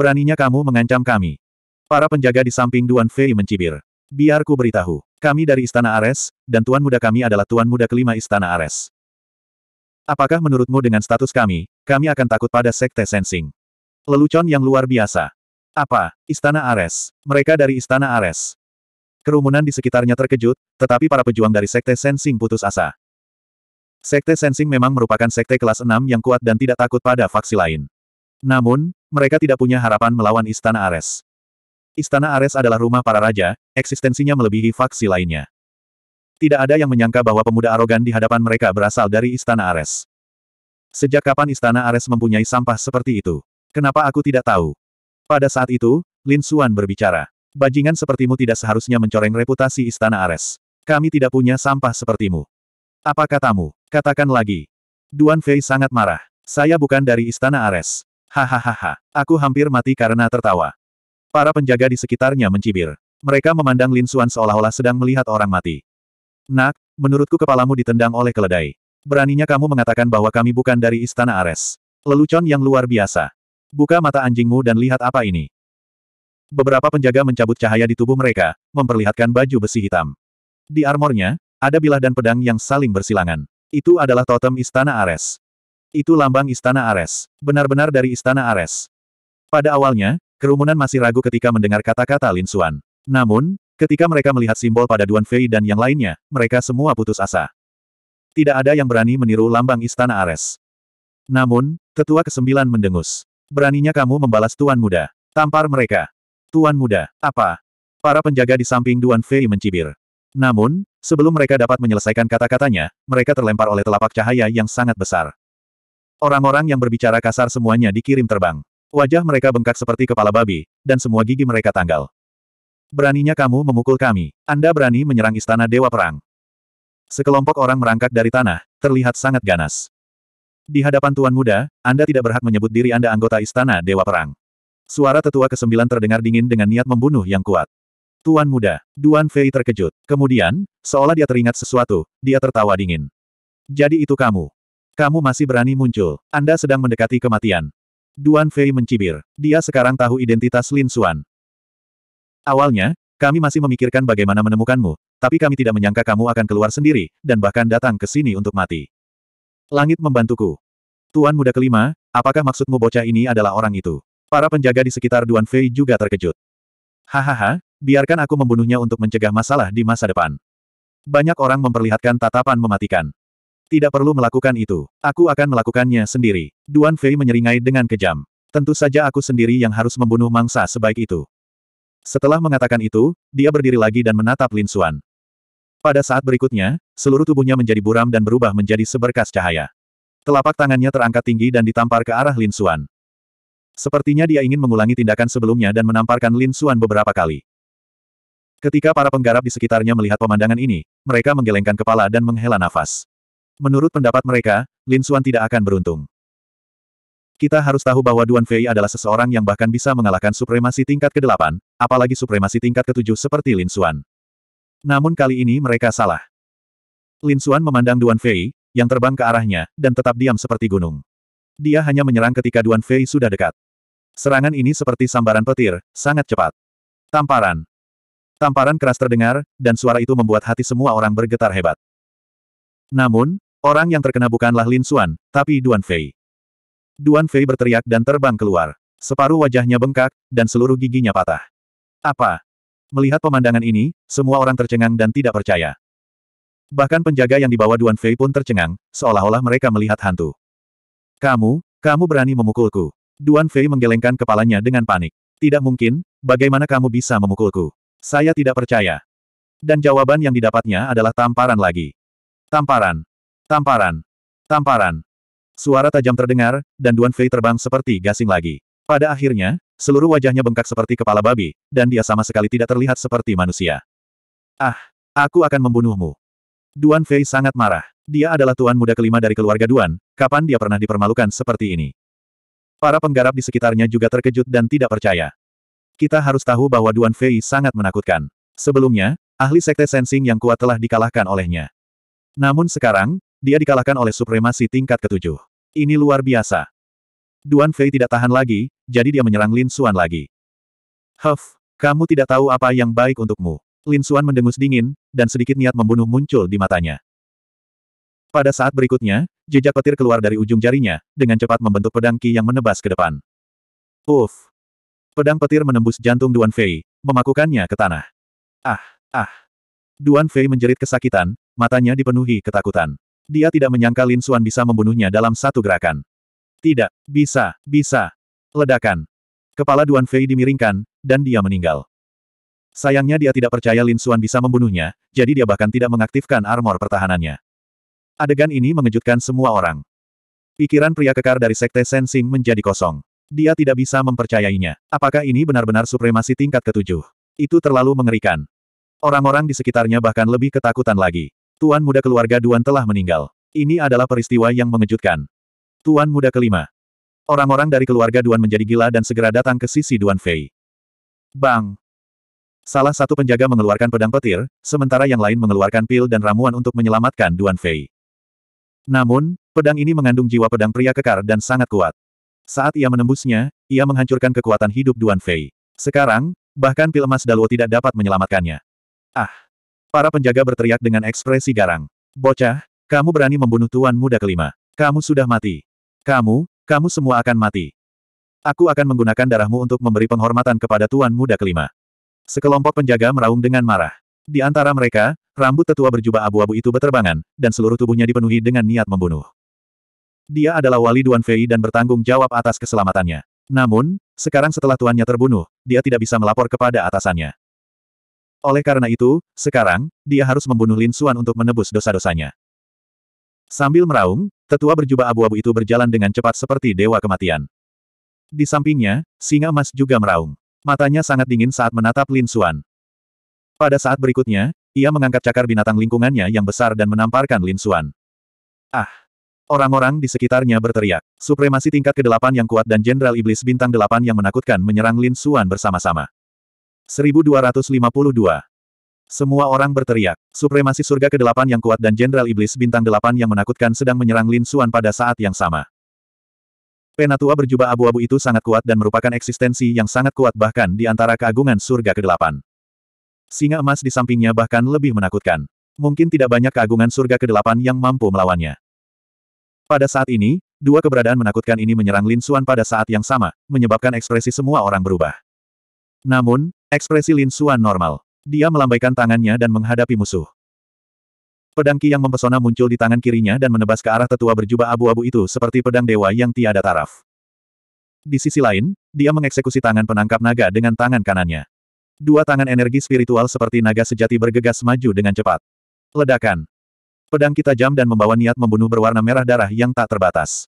Beraninya kamu mengancam kami. Para penjaga di samping Duan Fei mencibir. Biar ku beritahu. Kami dari Istana Ares, dan Tuan Muda kami adalah Tuan Muda kelima Istana Ares. Apakah menurutmu dengan status kami, kami akan takut pada Sekte Sensing? Lelucon yang luar biasa. Apa, Istana Ares? Mereka dari Istana Ares. Kerumunan di sekitarnya terkejut, tetapi para pejuang dari Sekte Sensing putus asa. Sekte Sensing memang merupakan sekte kelas 6 yang kuat dan tidak takut pada faksi lain. Namun, mereka tidak punya harapan melawan Istana Ares. Istana Ares adalah rumah para raja, eksistensinya melebihi faksi lainnya. Tidak ada yang menyangka bahwa pemuda arogan di hadapan mereka berasal dari Istana Ares. Sejak kapan Istana Ares mempunyai sampah seperti itu? Kenapa aku tidak tahu? Pada saat itu, Lin Xuan berbicara. Bajingan sepertimu tidak seharusnya mencoreng reputasi Istana Ares. Kami tidak punya sampah sepertimu. Apa katamu? Katakan lagi. Duan Fei sangat marah. Saya bukan dari Istana Ares. Hahaha, aku hampir mati karena tertawa. Para penjaga di sekitarnya mencibir. Mereka memandang Lin Suan seolah-olah sedang melihat orang mati. Nak, menurutku kepalamu ditendang oleh keledai. Beraninya kamu mengatakan bahwa kami bukan dari Istana Ares. Lelucon yang luar biasa. Buka mata anjingmu dan lihat apa ini. Beberapa penjaga mencabut cahaya di tubuh mereka, memperlihatkan baju besi hitam. Di armornya, ada bilah dan pedang yang saling bersilangan. Itu adalah totem Istana Ares. Itu lambang Istana Ares. Benar-benar dari Istana Ares. Pada awalnya, kerumunan masih ragu ketika mendengar kata-kata Lin Xuan. Namun, ketika mereka melihat simbol pada Duan Fei dan yang lainnya, mereka semua putus asa. Tidak ada yang berani meniru lambang Istana Ares. Namun, tetua kesembilan mendengus. Beraninya kamu membalas Tuan Muda. Tampar mereka. Tuan Muda, apa? Para penjaga di samping Duan Fei mencibir. Namun, sebelum mereka dapat menyelesaikan kata-katanya, mereka terlempar oleh telapak cahaya yang sangat besar. Orang-orang yang berbicara kasar semuanya dikirim terbang. Wajah mereka bengkak seperti kepala babi, dan semua gigi mereka tanggal. Beraninya kamu memukul kami. Anda berani menyerang istana Dewa Perang. Sekelompok orang merangkak dari tanah, terlihat sangat ganas. Di hadapan Tuan Muda, Anda tidak berhak menyebut diri Anda anggota istana Dewa Perang. Suara tetua ke-9 terdengar dingin dengan niat membunuh yang kuat. Tuan Muda, Duan Fei terkejut. Kemudian, seolah dia teringat sesuatu, dia tertawa dingin. Jadi itu kamu. Kamu masih berani muncul. Anda sedang mendekati kematian. Duan Fei mencibir. Dia sekarang tahu identitas Lin Xuan. Awalnya, kami masih memikirkan bagaimana menemukanmu, tapi kami tidak menyangka kamu akan keluar sendiri, dan bahkan datang ke sini untuk mati. Langit membantuku. Tuan muda kelima, apakah maksudmu bocah ini adalah orang itu? Para penjaga di sekitar Duan Fei juga terkejut. Hahaha, biarkan aku membunuhnya untuk mencegah masalah di masa depan. Banyak orang memperlihatkan tatapan mematikan. Tidak perlu melakukan itu. Aku akan melakukannya sendiri. Duan Fei menyeringai dengan kejam. Tentu saja aku sendiri yang harus membunuh mangsa sebaik itu. Setelah mengatakan itu, dia berdiri lagi dan menatap Lin Xuan. Pada saat berikutnya, seluruh tubuhnya menjadi buram dan berubah menjadi seberkas cahaya. Telapak tangannya terangkat tinggi dan ditampar ke arah Lin Xuan. Sepertinya dia ingin mengulangi tindakan sebelumnya dan menamparkan Lin Xuan beberapa kali. Ketika para penggarap di sekitarnya melihat pemandangan ini, mereka menggelengkan kepala dan menghela nafas. Menurut pendapat mereka, Lin Xuan tidak akan beruntung. Kita harus tahu bahwa Duan Fei adalah seseorang yang bahkan bisa mengalahkan supremasi tingkat ke-8, apalagi supremasi tingkat ke-7 seperti Lin Xuan. Namun kali ini mereka salah. Lin Xuan memandang Duan Fei, yang terbang ke arahnya, dan tetap diam seperti gunung. Dia hanya menyerang ketika Duan Fei sudah dekat. Serangan ini seperti sambaran petir, sangat cepat. Tamparan. Tamparan keras terdengar, dan suara itu membuat hati semua orang bergetar hebat. Namun, Orang yang terkena bukanlah Lin Xuan, tapi Duan Fei. Duan Fei berteriak dan terbang keluar. Separuh wajahnya bengkak, dan seluruh giginya patah. Apa? Melihat pemandangan ini, semua orang tercengang dan tidak percaya. Bahkan penjaga yang dibawa Duan Fei pun tercengang, seolah-olah mereka melihat hantu. Kamu, kamu berani memukulku. Duan Fei menggelengkan kepalanya dengan panik. Tidak mungkin, bagaimana kamu bisa memukulku? Saya tidak percaya. Dan jawaban yang didapatnya adalah tamparan lagi. Tamparan. Tamparan. Tamparan. Suara tajam terdengar, dan Duan Fei terbang seperti gasing lagi. Pada akhirnya, seluruh wajahnya bengkak seperti kepala babi, dan dia sama sekali tidak terlihat seperti manusia. Ah, aku akan membunuhmu. Duan Fei sangat marah. Dia adalah tuan muda kelima dari keluarga Duan, kapan dia pernah dipermalukan seperti ini? Para penggarap di sekitarnya juga terkejut dan tidak percaya. Kita harus tahu bahwa Duan Fei sangat menakutkan. Sebelumnya, ahli sekte sensing yang kuat telah dikalahkan olehnya. Namun sekarang, dia dikalahkan oleh supremasi tingkat ketujuh. Ini luar biasa. Duan Fei tidak tahan lagi, jadi dia menyerang Lin Xuan lagi. Huff, kamu tidak tahu apa yang baik untukmu. Lin Xuan mendengus dingin, dan sedikit niat membunuh muncul di matanya. Pada saat berikutnya, jejak petir keluar dari ujung jarinya, dengan cepat membentuk pedang Qi yang menebas ke depan. Uff! Pedang petir menembus jantung Duan Fei, memakukannya ke tanah. Ah, ah! Duan Fei menjerit kesakitan, matanya dipenuhi ketakutan. Dia tidak menyangka Lin Xuan bisa membunuhnya dalam satu gerakan. Tidak, bisa, bisa. Ledakan. Kepala Duan Fei dimiringkan, dan dia meninggal. Sayangnya dia tidak percaya Lin Xuan bisa membunuhnya, jadi dia bahkan tidak mengaktifkan armor pertahanannya. Adegan ini mengejutkan semua orang. Pikiran pria kekar dari Sekte Sensing menjadi kosong. Dia tidak bisa mempercayainya. Apakah ini benar-benar supremasi tingkat ketujuh? Itu terlalu mengerikan. Orang-orang di sekitarnya bahkan lebih ketakutan lagi. Tuan muda keluarga Duan telah meninggal. Ini adalah peristiwa yang mengejutkan. Tuan muda kelima. Orang-orang dari keluarga Duan menjadi gila dan segera datang ke sisi Duan Fei. Bang! Salah satu penjaga mengeluarkan pedang petir, sementara yang lain mengeluarkan pil dan ramuan untuk menyelamatkan Duan Fei. Namun, pedang ini mengandung jiwa pedang pria kekar dan sangat kuat. Saat ia menembusnya, ia menghancurkan kekuatan hidup Duan Fei. Sekarang, bahkan pil emas Daluo tidak dapat menyelamatkannya. Ah! Para penjaga berteriak dengan ekspresi garang. Bocah, kamu berani membunuh tuan muda kelima. Kamu sudah mati. Kamu, kamu semua akan mati. Aku akan menggunakan darahmu untuk memberi penghormatan kepada tuan muda kelima. Sekelompok penjaga meraung dengan marah. Di antara mereka, rambut tetua berjubah abu-abu itu berterbangan, dan seluruh tubuhnya dipenuhi dengan niat membunuh. Dia adalah wali Duan Fei dan bertanggung jawab atas keselamatannya. Namun, sekarang setelah tuannya terbunuh, dia tidak bisa melapor kepada atasannya. Oleh karena itu, sekarang, dia harus membunuh Lin Xuan untuk menebus dosa-dosanya. Sambil meraung, tetua berjubah abu-abu itu berjalan dengan cepat seperti dewa kematian. Di sampingnya, singa emas juga meraung. Matanya sangat dingin saat menatap Lin Xuan. Pada saat berikutnya, ia mengangkat cakar binatang lingkungannya yang besar dan menamparkan Lin Xuan. Ah! Orang-orang di sekitarnya berteriak. Supremasi tingkat ke-8 yang kuat dan Jenderal Iblis Bintang 8 yang menakutkan menyerang Lin Xuan bersama-sama. 1252. Semua orang berteriak. Supremasi surga ke-8 yang kuat dan Jenderal Iblis bintang 8 yang menakutkan sedang menyerang Lin Xuan pada saat yang sama. Penatua berjubah abu-abu itu sangat kuat dan merupakan eksistensi yang sangat kuat bahkan di antara keagungan surga ke-8. Singa emas di sampingnya bahkan lebih menakutkan. Mungkin tidak banyak keagungan surga ke-8 yang mampu melawannya. Pada saat ini, dua keberadaan menakutkan ini menyerang Lin Xuan pada saat yang sama, menyebabkan ekspresi semua orang berubah. Namun, Ekspresi Lin Suan normal. Dia melambaikan tangannya dan menghadapi musuh. Pedang Ki yang mempesona muncul di tangan kirinya dan menebas ke arah tetua berjubah abu-abu itu seperti pedang dewa yang tiada taraf. Di sisi lain, dia mengeksekusi tangan penangkap naga dengan tangan kanannya. Dua tangan energi spiritual seperti naga sejati bergegas maju dengan cepat. Ledakan. Pedang kita jam dan membawa niat membunuh berwarna merah darah yang tak terbatas.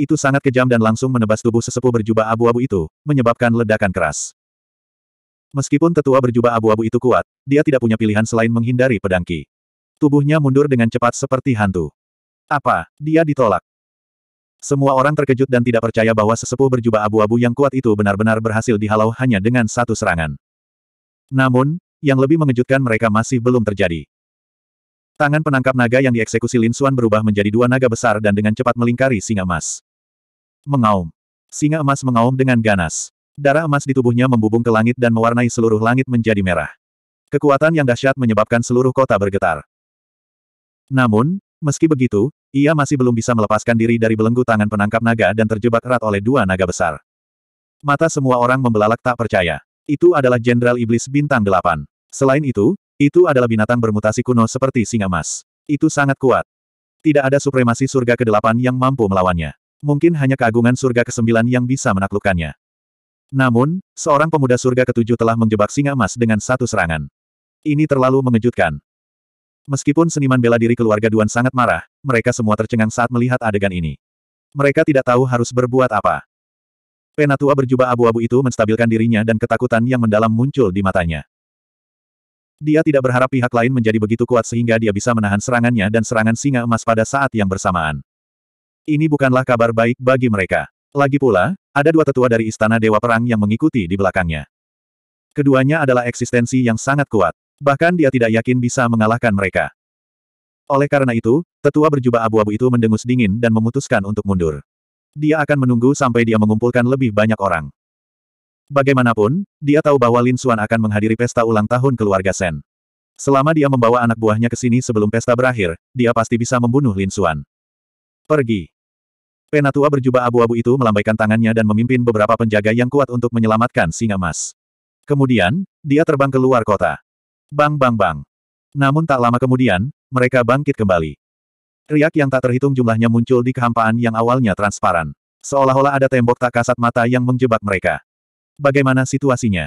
Itu sangat kejam dan langsung menebas tubuh sesepuh berjubah abu-abu itu, menyebabkan ledakan keras. Meskipun tetua berjubah abu-abu itu kuat, dia tidak punya pilihan selain menghindari pedang Ki. Tubuhnya mundur dengan cepat seperti hantu. Apa? Dia ditolak. Semua orang terkejut dan tidak percaya bahwa sesepuh berjubah abu-abu yang kuat itu benar-benar berhasil dihalau hanya dengan satu serangan. Namun, yang lebih mengejutkan mereka masih belum terjadi. Tangan penangkap naga yang dieksekusi Lin Xuan berubah menjadi dua naga besar dan dengan cepat melingkari singa emas. Mengaum. Singa emas mengaum dengan ganas. Darah emas di tubuhnya membubung ke langit dan mewarnai seluruh langit menjadi merah. Kekuatan yang dahsyat menyebabkan seluruh kota bergetar. Namun, meski begitu, ia masih belum bisa melepaskan diri dari belenggu tangan penangkap naga dan terjebak erat oleh dua naga besar. Mata semua orang membelalak tak percaya. Itu adalah Jenderal Iblis Bintang Delapan. Selain itu, itu adalah binatang bermutasi kuno seperti singa emas. Itu sangat kuat. Tidak ada supremasi surga ke-8 yang mampu melawannya. Mungkin hanya keagungan surga ke-9 yang bisa menaklukkannya. Namun, seorang pemuda surga ketujuh telah menjebak singa emas dengan satu serangan. Ini terlalu mengejutkan. Meskipun seniman bela diri keluarga Duan sangat marah, mereka semua tercengang saat melihat adegan ini. Mereka tidak tahu harus berbuat apa. Penatua berjubah abu-abu itu menstabilkan dirinya dan ketakutan yang mendalam muncul di matanya. Dia tidak berharap pihak lain menjadi begitu kuat sehingga dia bisa menahan serangannya dan serangan singa emas pada saat yang bersamaan. Ini bukanlah kabar baik bagi mereka. Lagi pula, ada dua tetua dari Istana Dewa Perang yang mengikuti di belakangnya. Keduanya adalah eksistensi yang sangat kuat. Bahkan dia tidak yakin bisa mengalahkan mereka. Oleh karena itu, tetua berjubah abu-abu itu mendengus dingin dan memutuskan untuk mundur. Dia akan menunggu sampai dia mengumpulkan lebih banyak orang. Bagaimanapun, dia tahu bahwa Lin Xuan akan menghadiri pesta ulang tahun keluarga Sen. Selama dia membawa anak buahnya ke sini sebelum pesta berakhir, dia pasti bisa membunuh Lin Xuan. Pergi. Penatua berjubah abu-abu itu melambaikan tangannya dan memimpin beberapa penjaga yang kuat untuk menyelamatkan singa emas. Kemudian, dia terbang keluar kota. Bang bang bang. Namun tak lama kemudian, mereka bangkit kembali. Riak yang tak terhitung jumlahnya muncul di kehampaan yang awalnya transparan. Seolah-olah ada tembok tak kasat mata yang menjebak mereka. Bagaimana situasinya?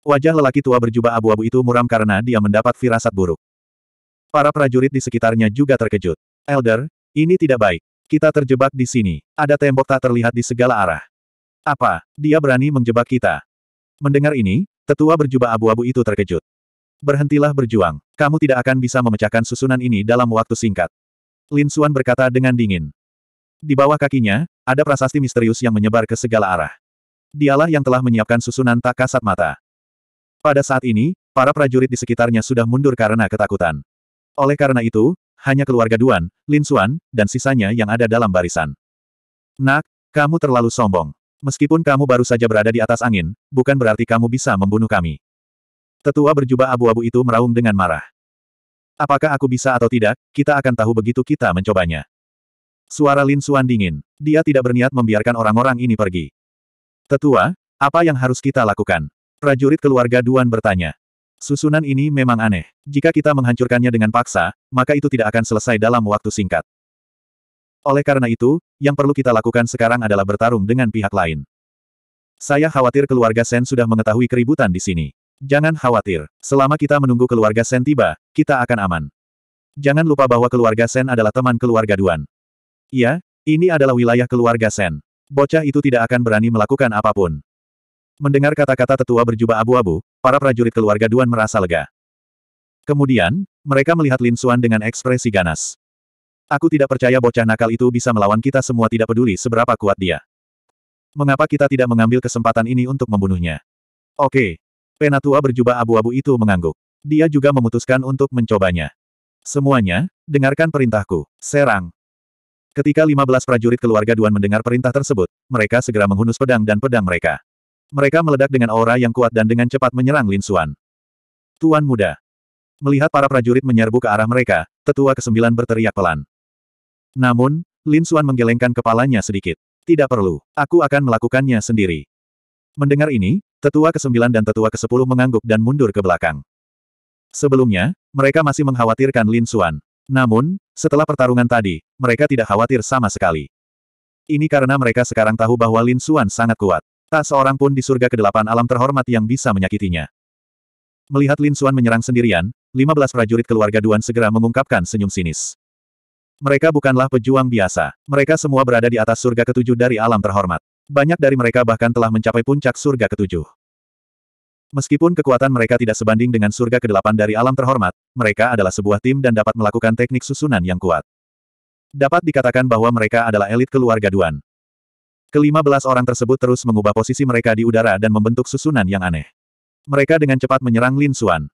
Wajah lelaki tua berjubah abu-abu itu muram karena dia mendapat firasat buruk. Para prajurit di sekitarnya juga terkejut. Elder, ini tidak baik. Kita terjebak di sini. Ada tembok tak terlihat di segala arah. Apa? Dia berani menjebak kita. Mendengar ini, tetua berjubah abu-abu itu terkejut. Berhentilah berjuang. Kamu tidak akan bisa memecahkan susunan ini dalam waktu singkat. Lin Xuan berkata dengan dingin. Di bawah kakinya, ada prasasti misterius yang menyebar ke segala arah. Dialah yang telah menyiapkan susunan tak kasat mata. Pada saat ini, para prajurit di sekitarnya sudah mundur karena ketakutan. Oleh karena itu, hanya keluarga Duan, Lin Xuan, dan sisanya yang ada dalam barisan. Nak, kamu terlalu sombong. Meskipun kamu baru saja berada di atas angin, bukan berarti kamu bisa membunuh kami. Tetua berjubah abu-abu itu meraung dengan marah. Apakah aku bisa atau tidak, kita akan tahu begitu kita mencobanya. Suara Lin Xuan dingin. Dia tidak berniat membiarkan orang-orang ini pergi. Tetua, apa yang harus kita lakukan? Prajurit keluarga Duan bertanya. Susunan ini memang aneh. Jika kita menghancurkannya dengan paksa, maka itu tidak akan selesai dalam waktu singkat. Oleh karena itu, yang perlu kita lakukan sekarang adalah bertarung dengan pihak lain. Saya khawatir keluarga Sen sudah mengetahui keributan di sini. Jangan khawatir, selama kita menunggu keluarga Sen tiba, kita akan aman. Jangan lupa bahwa keluarga Sen adalah teman keluarga Duan. Iya, ini adalah wilayah keluarga Sen. Bocah itu tidak akan berani melakukan apapun. Mendengar kata-kata tetua berjubah abu-abu, para prajurit keluarga Duan merasa lega. Kemudian, mereka melihat Lin Suan dengan ekspresi ganas. Aku tidak percaya bocah nakal itu bisa melawan kita semua tidak peduli seberapa kuat dia. Mengapa kita tidak mengambil kesempatan ini untuk membunuhnya? Oke. Penatua berjubah abu-abu itu mengangguk. Dia juga memutuskan untuk mencobanya. Semuanya, dengarkan perintahku. Serang. Ketika 15 prajurit keluarga Duan mendengar perintah tersebut, mereka segera menghunus pedang dan pedang mereka. Mereka meledak dengan aura yang kuat dan dengan cepat menyerang Lin Xuan. Tuan muda. Melihat para prajurit menyerbu ke arah mereka, tetua ke kesembilan berteriak pelan. Namun, Lin Xuan menggelengkan kepalanya sedikit. Tidak perlu, aku akan melakukannya sendiri. Mendengar ini, tetua ke kesembilan dan tetua ke ke-10 mengangguk dan mundur ke belakang. Sebelumnya, mereka masih mengkhawatirkan Lin Xuan. Namun, setelah pertarungan tadi, mereka tidak khawatir sama sekali. Ini karena mereka sekarang tahu bahwa Lin Xuan sangat kuat. Tak seorang pun di surga kedelapan alam terhormat yang bisa menyakitinya. Melihat Lin Xuan menyerang sendirian, 15 prajurit keluarga Duan segera mengungkapkan senyum sinis. Mereka bukanlah pejuang biasa. Mereka semua berada di atas surga ketujuh dari alam terhormat. Banyak dari mereka bahkan telah mencapai puncak surga ketujuh. Meskipun kekuatan mereka tidak sebanding dengan surga kedelapan dari alam terhormat, mereka adalah sebuah tim dan dapat melakukan teknik susunan yang kuat. Dapat dikatakan bahwa mereka adalah elit keluarga Duan. Kelima belas orang tersebut terus mengubah posisi mereka di udara dan membentuk susunan yang aneh. Mereka dengan cepat menyerang Lin Xuan.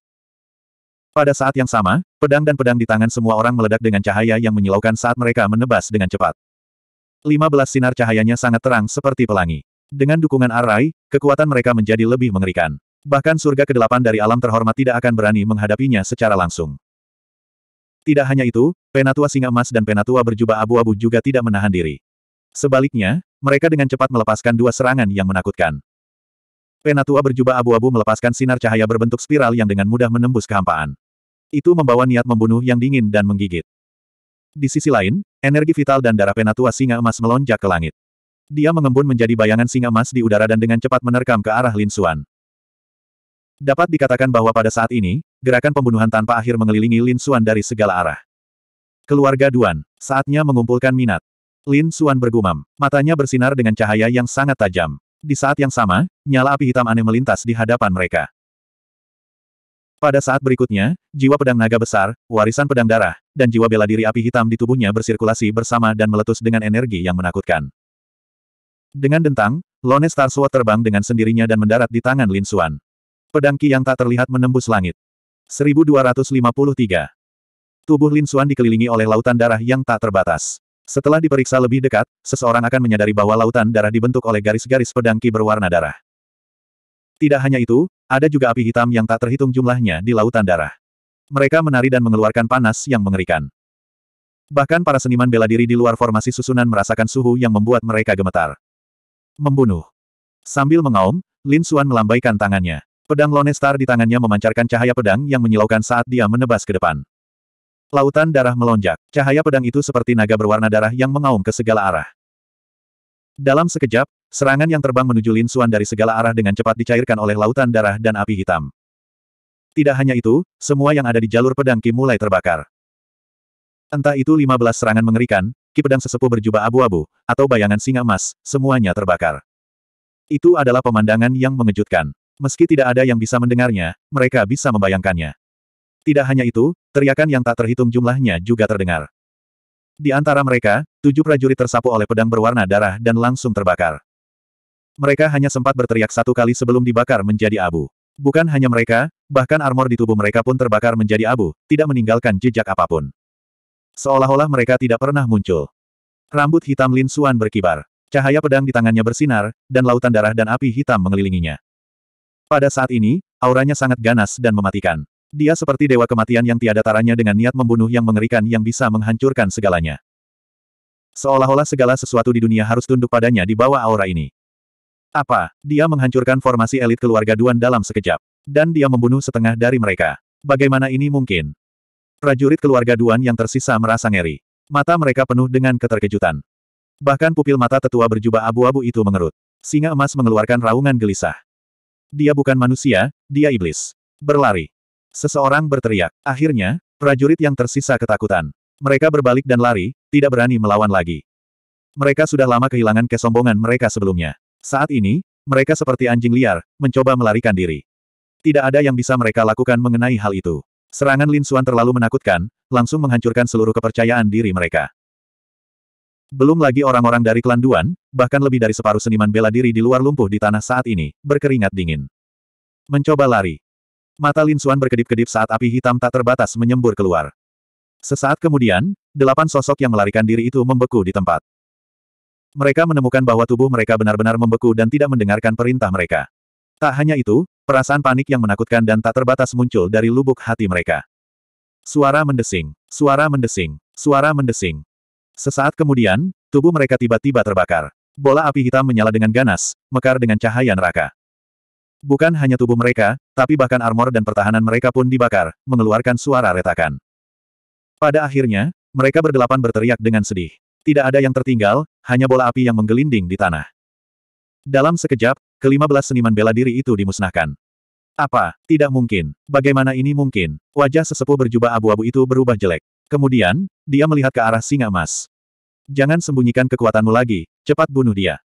Pada saat yang sama, pedang dan pedang di tangan semua orang meledak dengan cahaya yang menyilaukan saat mereka menebas dengan cepat. Lima belas sinar cahayanya sangat terang seperti pelangi. Dengan dukungan Arai, kekuatan mereka menjadi lebih mengerikan. Bahkan surga kedelapan dari alam terhormat tidak akan berani menghadapinya secara langsung. Tidak hanya itu, penatua singa emas dan penatua berjubah abu-abu juga tidak menahan diri. Sebaliknya, mereka dengan cepat melepaskan dua serangan yang menakutkan. Penatua berjubah abu-abu melepaskan sinar cahaya berbentuk spiral yang dengan mudah menembus kehampaan. Itu membawa niat membunuh yang dingin dan menggigit. Di sisi lain, energi vital dan darah penatua singa emas melonjak ke langit. Dia mengembun menjadi bayangan singa emas di udara dan dengan cepat menerkam ke arah Lin Suan. Dapat dikatakan bahwa pada saat ini, gerakan pembunuhan tanpa akhir mengelilingi Lin Suan dari segala arah. Keluarga Duan, saatnya mengumpulkan minat. Lin Suan bergumam. Matanya bersinar dengan cahaya yang sangat tajam. Di saat yang sama, nyala api hitam aneh melintas di hadapan mereka. Pada saat berikutnya, jiwa pedang naga besar, warisan pedang darah, dan jiwa bela diri api hitam di tubuhnya bersirkulasi bersama dan meletus dengan energi yang menakutkan. Dengan dentang, Lone Star Sword terbang dengan sendirinya dan mendarat di tangan Lin Suan. Pedang Qi yang tak terlihat menembus langit. 1253. Tubuh Lin Suan dikelilingi oleh lautan darah yang tak terbatas. Setelah diperiksa lebih dekat, seseorang akan menyadari bahwa lautan darah dibentuk oleh garis-garis pedang ki berwarna darah. Tidak hanya itu, ada juga api hitam yang tak terhitung jumlahnya di lautan darah. Mereka menari dan mengeluarkan panas yang mengerikan. Bahkan para seniman bela diri di luar formasi susunan merasakan suhu yang membuat mereka gemetar. Membunuh. Sambil mengaum, Lin Suan melambaikan tangannya. Pedang Lone Star di tangannya memancarkan cahaya pedang yang menyilaukan saat dia menebas ke depan. Lautan darah melonjak. Cahaya pedang itu seperti naga berwarna darah yang mengaum ke segala arah. Dalam sekejap, serangan yang terbang menuju Lin Suan dari segala arah dengan cepat dicairkan oleh lautan darah dan api hitam. Tidak hanya itu, semua yang ada di jalur pedang Ki mulai terbakar. Entah itu 15 serangan mengerikan, Ki pedang sesepuh berjubah abu-abu, atau bayangan singa emas, semuanya terbakar. Itu adalah pemandangan yang mengejutkan. Meski tidak ada yang bisa mendengarnya, mereka bisa membayangkannya. Tidak hanya itu, teriakan yang tak terhitung jumlahnya juga terdengar. Di antara mereka, tujuh prajurit tersapu oleh pedang berwarna darah dan langsung terbakar. Mereka hanya sempat berteriak satu kali sebelum dibakar menjadi abu. Bukan hanya mereka, bahkan armor di tubuh mereka pun terbakar menjadi abu, tidak meninggalkan jejak apapun. Seolah-olah mereka tidak pernah muncul. Rambut hitam Lin Suan berkibar. Cahaya pedang di tangannya bersinar, dan lautan darah dan api hitam mengelilinginya. Pada saat ini, auranya sangat ganas dan mematikan. Dia seperti dewa kematian yang tiada taranya dengan niat membunuh yang mengerikan yang bisa menghancurkan segalanya. Seolah-olah segala sesuatu di dunia harus tunduk padanya di bawah aura ini. Apa? Dia menghancurkan formasi elit keluarga Duan dalam sekejap. Dan dia membunuh setengah dari mereka. Bagaimana ini mungkin? Prajurit keluarga Duan yang tersisa merasa ngeri. Mata mereka penuh dengan keterkejutan. Bahkan pupil mata tetua berjubah abu-abu itu mengerut. Singa emas mengeluarkan raungan gelisah. Dia bukan manusia, dia iblis. Berlari. Seseorang berteriak. Akhirnya, prajurit yang tersisa ketakutan. Mereka berbalik dan lari, tidak berani melawan lagi. Mereka sudah lama kehilangan kesombongan mereka sebelumnya. Saat ini, mereka seperti anjing liar, mencoba melarikan diri. Tidak ada yang bisa mereka lakukan mengenai hal itu. Serangan Lin Suan terlalu menakutkan, langsung menghancurkan seluruh kepercayaan diri mereka. Belum lagi orang-orang dari klan Duan, bahkan lebih dari separuh seniman bela diri di luar lumpuh di tanah saat ini, berkeringat dingin. Mencoba lari. Mata Lin Xuan berkedip-kedip saat api hitam tak terbatas menyembur keluar. Sesaat kemudian, delapan sosok yang melarikan diri itu membeku di tempat. Mereka menemukan bahwa tubuh mereka benar-benar membeku dan tidak mendengarkan perintah mereka. Tak hanya itu, perasaan panik yang menakutkan dan tak terbatas muncul dari lubuk hati mereka. Suara mendesing, suara mendesing, suara mendesing. Sesaat kemudian, tubuh mereka tiba-tiba terbakar. Bola api hitam menyala dengan ganas, mekar dengan cahaya neraka. Bukan hanya tubuh mereka, tapi bahkan armor dan pertahanan mereka pun dibakar, mengeluarkan suara retakan. Pada akhirnya, mereka berdelapan berteriak dengan sedih. Tidak ada yang tertinggal, hanya bola api yang menggelinding di tanah. Dalam sekejap, kelima belas seniman bela diri itu dimusnahkan. Apa? Tidak mungkin. Bagaimana ini mungkin? Wajah sesepuh berjubah abu-abu itu berubah jelek. Kemudian, dia melihat ke arah singa emas. Jangan sembunyikan kekuatanmu lagi, cepat bunuh dia.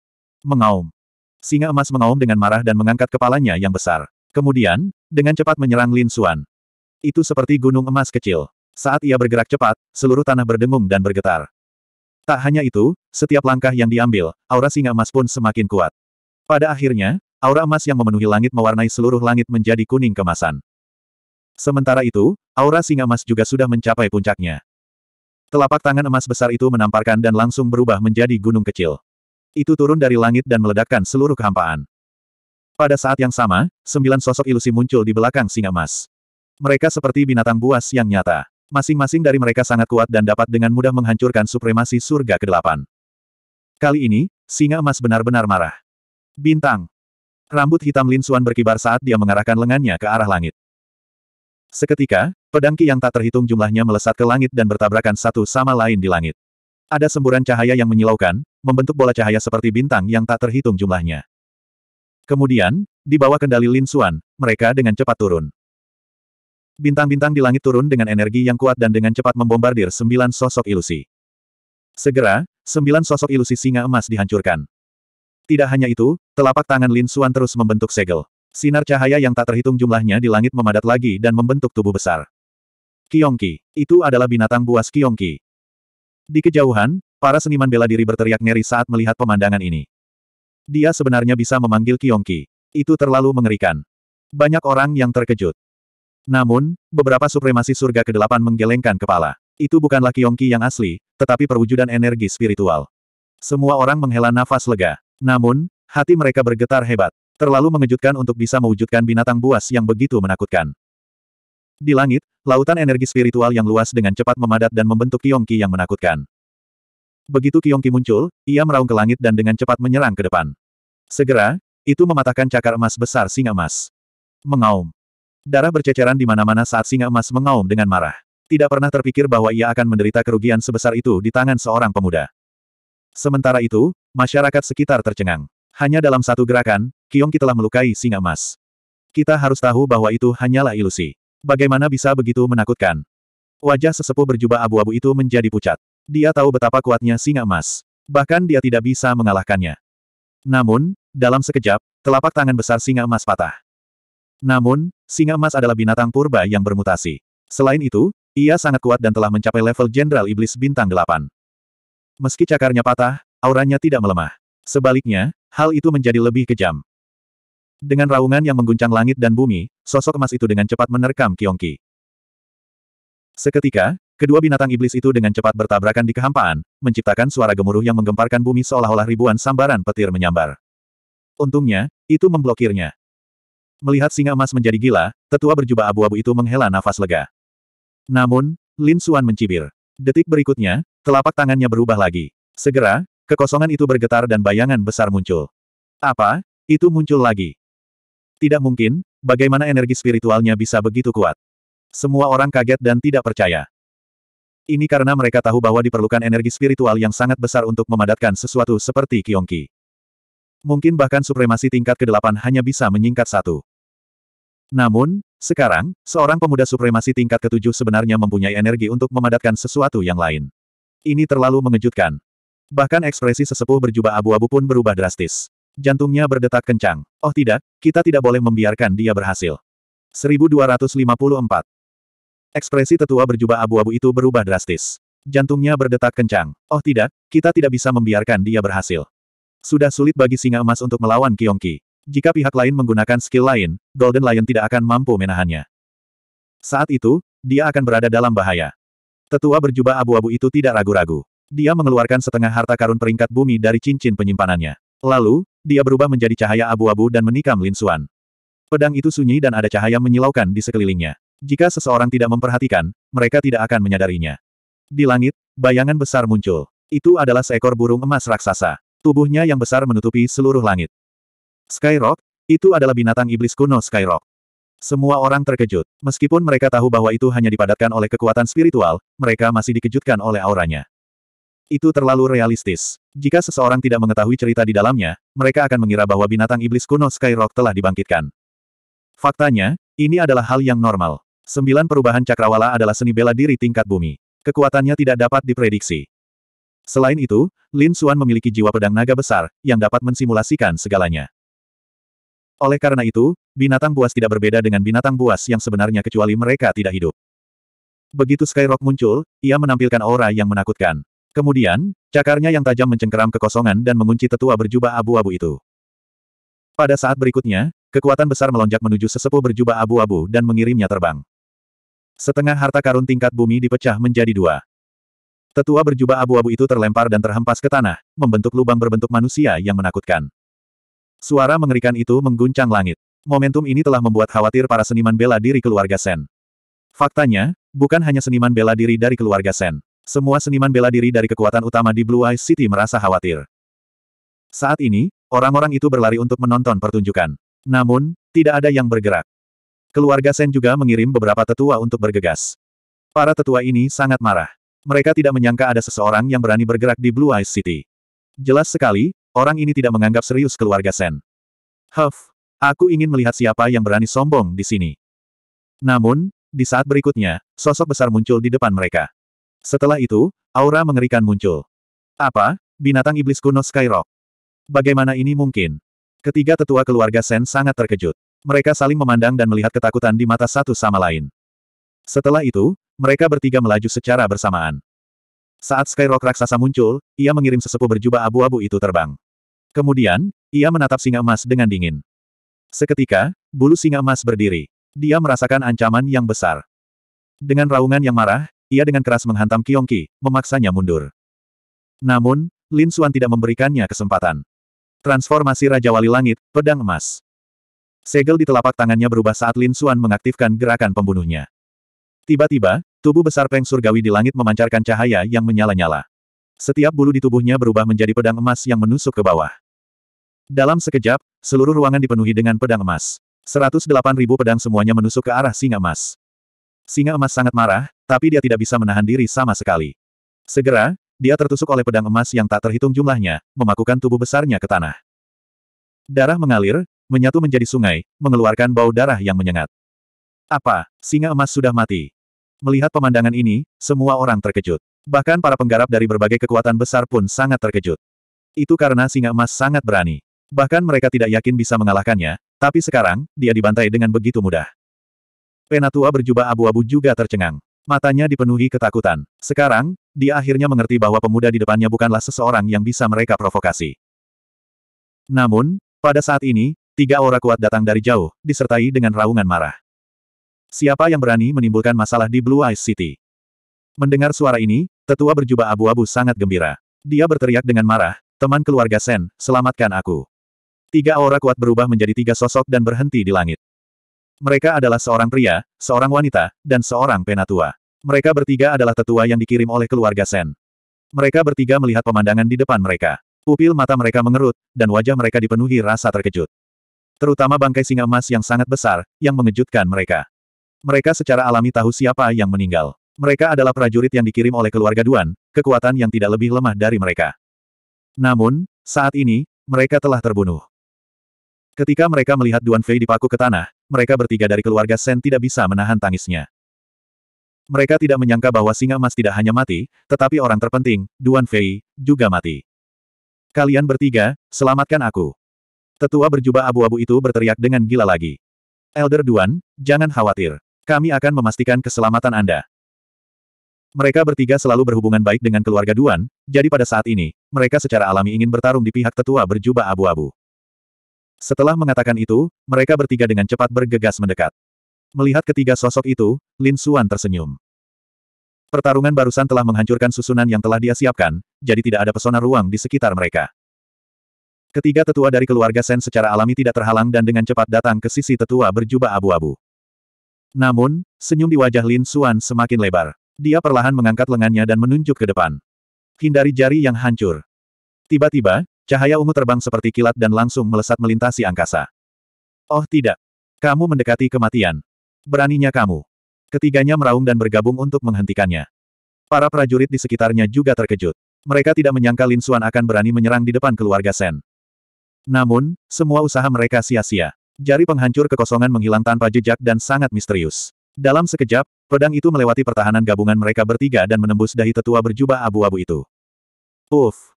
Mengaum. Singa emas mengaum dengan marah dan mengangkat kepalanya yang besar. Kemudian, dengan cepat menyerang Lin Xuan. Itu seperti gunung emas kecil. Saat ia bergerak cepat, seluruh tanah berdengung dan bergetar. Tak hanya itu, setiap langkah yang diambil, aura singa emas pun semakin kuat. Pada akhirnya, aura emas yang memenuhi langit mewarnai seluruh langit menjadi kuning kemasan. Sementara itu, aura singa emas juga sudah mencapai puncaknya. Telapak tangan emas besar itu menamparkan dan langsung berubah menjadi gunung kecil. Itu turun dari langit dan meledakkan seluruh kehampaan. Pada saat yang sama, sembilan sosok ilusi muncul di belakang singa emas. Mereka seperti binatang buas yang nyata. Masing-masing dari mereka sangat kuat dan dapat dengan mudah menghancurkan supremasi surga ke-8. Kali ini, singa emas benar-benar marah. Bintang. Rambut hitam Lin Suan berkibar saat dia mengarahkan lengannya ke arah langit. Seketika, pedangki yang tak terhitung jumlahnya melesat ke langit dan bertabrakan satu sama lain di langit. Ada semburan cahaya yang menyilaukan, membentuk bola cahaya seperti bintang yang tak terhitung jumlahnya. Kemudian, di bawah kendali Lin Xuan, mereka dengan cepat turun. Bintang-bintang di langit turun dengan energi yang kuat dan dengan cepat membombardir sembilan sosok ilusi. Segera, sembilan sosok ilusi singa emas dihancurkan. Tidak hanya itu, telapak tangan Lin Xuan terus membentuk segel. Sinar cahaya yang tak terhitung jumlahnya di langit memadat lagi dan membentuk tubuh besar. Kiongki, itu adalah binatang buas Kiongki. Di kejauhan, Para seniman bela diri berteriak ngeri saat melihat pemandangan ini. Dia sebenarnya bisa memanggil Kiongki. Itu terlalu mengerikan. Banyak orang yang terkejut. Namun, beberapa supremasi surga ke kedelapan menggelengkan kepala. Itu bukanlah Kiongki yang asli, tetapi perwujudan energi spiritual. Semua orang menghela nafas lega. Namun, hati mereka bergetar hebat. Terlalu mengejutkan untuk bisa mewujudkan binatang buas yang begitu menakutkan. Di langit, lautan energi spiritual yang luas dengan cepat memadat dan membentuk Kiongki yang menakutkan. Begitu Ki muncul, ia meraung ke langit dan dengan cepat menyerang ke depan. Segera, itu mematahkan cakar emas besar singa emas. Mengaum. Darah berceceran di mana-mana saat singa emas mengaum dengan marah. Tidak pernah terpikir bahwa ia akan menderita kerugian sebesar itu di tangan seorang pemuda. Sementara itu, masyarakat sekitar tercengang. Hanya dalam satu gerakan, Kiong telah melukai singa emas. Kita harus tahu bahwa itu hanyalah ilusi. Bagaimana bisa begitu menakutkan? Wajah sesepuh berjubah abu-abu itu menjadi pucat. Dia tahu betapa kuatnya singa emas. Bahkan dia tidak bisa mengalahkannya. Namun, dalam sekejap, telapak tangan besar singa emas patah. Namun, singa emas adalah binatang purba yang bermutasi. Selain itu, ia sangat kuat dan telah mencapai level Jenderal Iblis Bintang delapan. Meski cakarnya patah, auranya tidak melemah. Sebaliknya, hal itu menjadi lebih kejam. Dengan raungan yang mengguncang langit dan bumi, sosok emas itu dengan cepat menerkam Kiongki. Seketika, Kedua binatang iblis itu dengan cepat bertabrakan di kehampaan, menciptakan suara gemuruh yang menggemparkan bumi seolah-olah ribuan sambaran petir menyambar. Untungnya, itu memblokirnya. Melihat singa emas menjadi gila, tetua berjubah abu-abu itu menghela nafas lega. Namun, Lin Suan mencibir. Detik berikutnya, telapak tangannya berubah lagi. Segera, kekosongan itu bergetar dan bayangan besar muncul. Apa? Itu muncul lagi. Tidak mungkin, bagaimana energi spiritualnya bisa begitu kuat. Semua orang kaget dan tidak percaya. Ini karena mereka tahu bahwa diperlukan energi spiritual yang sangat besar untuk memadatkan sesuatu seperti Kiongki. Mungkin bahkan supremasi tingkat ke-8 hanya bisa menyingkat satu. Namun, sekarang, seorang pemuda supremasi tingkat ke-7 sebenarnya mempunyai energi untuk memadatkan sesuatu yang lain. Ini terlalu mengejutkan. Bahkan ekspresi sesepuh berjubah abu-abu pun berubah drastis. Jantungnya berdetak kencang. Oh tidak, kita tidak boleh membiarkan dia berhasil. 1254 Ekspresi tetua berjubah abu-abu itu berubah drastis. Jantungnya berdetak kencang. Oh tidak, kita tidak bisa membiarkan dia berhasil. Sudah sulit bagi singa emas untuk melawan Kiongki. Jika pihak lain menggunakan skill lain, Golden Lion tidak akan mampu menahannya. Saat itu, dia akan berada dalam bahaya. Tetua berjubah abu-abu itu tidak ragu-ragu. Dia mengeluarkan setengah harta karun peringkat bumi dari cincin penyimpanannya. Lalu, dia berubah menjadi cahaya abu-abu dan menikam Lin Xuan. Pedang itu sunyi dan ada cahaya menyilaukan di sekelilingnya. Jika seseorang tidak memperhatikan, mereka tidak akan menyadarinya. Di langit, bayangan besar muncul. Itu adalah seekor burung emas raksasa. Tubuhnya yang besar menutupi seluruh langit. Skyrock, itu adalah binatang iblis kuno Skyrock. Semua orang terkejut. Meskipun mereka tahu bahwa itu hanya dipadatkan oleh kekuatan spiritual, mereka masih dikejutkan oleh auranya. Itu terlalu realistis. Jika seseorang tidak mengetahui cerita di dalamnya, mereka akan mengira bahwa binatang iblis kuno Skyrock telah dibangkitkan. Faktanya, ini adalah hal yang normal. Sembilan perubahan cakrawala adalah seni bela diri tingkat bumi. Kekuatannya tidak dapat diprediksi. Selain itu, Lin Xuan memiliki jiwa pedang naga besar, yang dapat mensimulasikan segalanya. Oleh karena itu, binatang buas tidak berbeda dengan binatang buas yang sebenarnya kecuali mereka tidak hidup. Begitu Skyrock muncul, ia menampilkan aura yang menakutkan. Kemudian, cakarnya yang tajam mencengkeram kekosongan dan mengunci tetua berjubah abu-abu itu. Pada saat berikutnya, kekuatan besar melonjak menuju sesepuh berjubah abu-abu dan mengirimnya terbang. Setengah harta karun tingkat bumi dipecah menjadi dua. Tetua berjubah abu-abu itu terlempar dan terhempas ke tanah, membentuk lubang berbentuk manusia yang menakutkan. Suara mengerikan itu mengguncang langit. Momentum ini telah membuat khawatir para seniman bela diri keluarga Sen. Faktanya, bukan hanya seniman bela diri dari keluarga Sen. Semua seniman bela diri dari kekuatan utama di Blue Eyes City merasa khawatir. Saat ini, orang-orang itu berlari untuk menonton pertunjukan. Namun, tidak ada yang bergerak. Keluarga Sen juga mengirim beberapa tetua untuk bergegas. Para tetua ini sangat marah. Mereka tidak menyangka ada seseorang yang berani bergerak di Blue Eyes City. Jelas sekali, orang ini tidak menganggap serius keluarga Sen. Huff, aku ingin melihat siapa yang berani sombong di sini. Namun, di saat berikutnya, sosok besar muncul di depan mereka. Setelah itu, aura mengerikan muncul. Apa? Binatang iblis kuno Skyrock. Bagaimana ini mungkin? Ketiga tetua keluarga Sen sangat terkejut. Mereka saling memandang dan melihat ketakutan di mata satu sama lain. Setelah itu, mereka bertiga melaju secara bersamaan. Saat Skyrock raksasa muncul, ia mengirim sesepuh berjubah abu-abu itu terbang. Kemudian, ia menatap singa emas dengan dingin. Seketika, bulu singa emas berdiri. Dia merasakan ancaman yang besar. Dengan raungan yang marah, ia dengan keras menghantam Kiongki, memaksanya mundur. Namun, Lin Suan tidak memberikannya kesempatan. Transformasi Raja Wali Langit, Pedang Emas. Segel di telapak tangannya berubah saat Lin Xuan mengaktifkan gerakan pembunuhnya. Tiba-tiba, tubuh besar Peng Surgawi di langit memancarkan cahaya yang menyala-nyala. Setiap bulu di tubuhnya berubah menjadi pedang emas yang menusuk ke bawah. Dalam sekejap, seluruh ruangan dipenuhi dengan pedang emas. 108.000 pedang semuanya menusuk ke arah singa emas. Singa emas sangat marah, tapi dia tidak bisa menahan diri sama sekali. Segera, dia tertusuk oleh pedang emas yang tak terhitung jumlahnya, memakukan tubuh besarnya ke tanah. Darah mengalir, menyatu menjadi sungai, mengeluarkan bau darah yang menyengat. Apa, singa emas sudah mati? Melihat pemandangan ini, semua orang terkejut. Bahkan para penggarap dari berbagai kekuatan besar pun sangat terkejut. Itu karena singa emas sangat berani. Bahkan mereka tidak yakin bisa mengalahkannya, tapi sekarang, dia dibantai dengan begitu mudah. Penatua berjubah abu-abu juga tercengang. Matanya dipenuhi ketakutan. Sekarang, dia akhirnya mengerti bahwa pemuda di depannya bukanlah seseorang yang bisa mereka provokasi. Namun, pada saat ini, Tiga aura kuat datang dari jauh, disertai dengan raungan marah. Siapa yang berani menimbulkan masalah di Blue Ice City? Mendengar suara ini, tetua berjubah abu-abu sangat gembira. Dia berteriak dengan marah, teman keluarga Sen, selamatkan aku. Tiga aura kuat berubah menjadi tiga sosok dan berhenti di langit. Mereka adalah seorang pria, seorang wanita, dan seorang penatua. Mereka bertiga adalah tetua yang dikirim oleh keluarga Sen. Mereka bertiga melihat pemandangan di depan mereka. Pupil mata mereka mengerut, dan wajah mereka dipenuhi rasa terkejut. Terutama bangkai singa emas yang sangat besar, yang mengejutkan mereka. Mereka secara alami tahu siapa yang meninggal. Mereka adalah prajurit yang dikirim oleh keluarga Duan, kekuatan yang tidak lebih lemah dari mereka. Namun, saat ini, mereka telah terbunuh. Ketika mereka melihat Duan Fei dipaku ke tanah, mereka bertiga dari keluarga Sen tidak bisa menahan tangisnya. Mereka tidak menyangka bahwa singa emas tidak hanya mati, tetapi orang terpenting, Duan Fei, juga mati. Kalian bertiga, selamatkan aku. Tetua berjubah abu-abu itu berteriak dengan gila lagi. Elder Duan, jangan khawatir. Kami akan memastikan keselamatan Anda. Mereka bertiga selalu berhubungan baik dengan keluarga Duan, jadi pada saat ini, mereka secara alami ingin bertarung di pihak tetua berjubah abu-abu. Setelah mengatakan itu, mereka bertiga dengan cepat bergegas mendekat. Melihat ketiga sosok itu, Lin Xuan tersenyum. Pertarungan barusan telah menghancurkan susunan yang telah dia siapkan, jadi tidak ada pesona ruang di sekitar mereka. Ketiga tetua dari keluarga Sen secara alami tidak terhalang dan dengan cepat datang ke sisi tetua berjubah abu-abu. Namun, senyum di wajah Lin Xuan semakin lebar. Dia perlahan mengangkat lengannya dan menunjuk ke depan. Hindari jari yang hancur. Tiba-tiba, cahaya ungu terbang seperti kilat dan langsung melesat melintasi angkasa. Oh tidak. Kamu mendekati kematian. Beraninya kamu. Ketiganya meraung dan bergabung untuk menghentikannya. Para prajurit di sekitarnya juga terkejut. Mereka tidak menyangka Lin Xuan akan berani menyerang di depan keluarga Sen. Namun, semua usaha mereka sia-sia. Jari penghancur kekosongan menghilang tanpa jejak dan sangat misterius. Dalam sekejap, pedang itu melewati pertahanan gabungan mereka bertiga dan menembus dahi tetua berjubah abu-abu itu. Uff!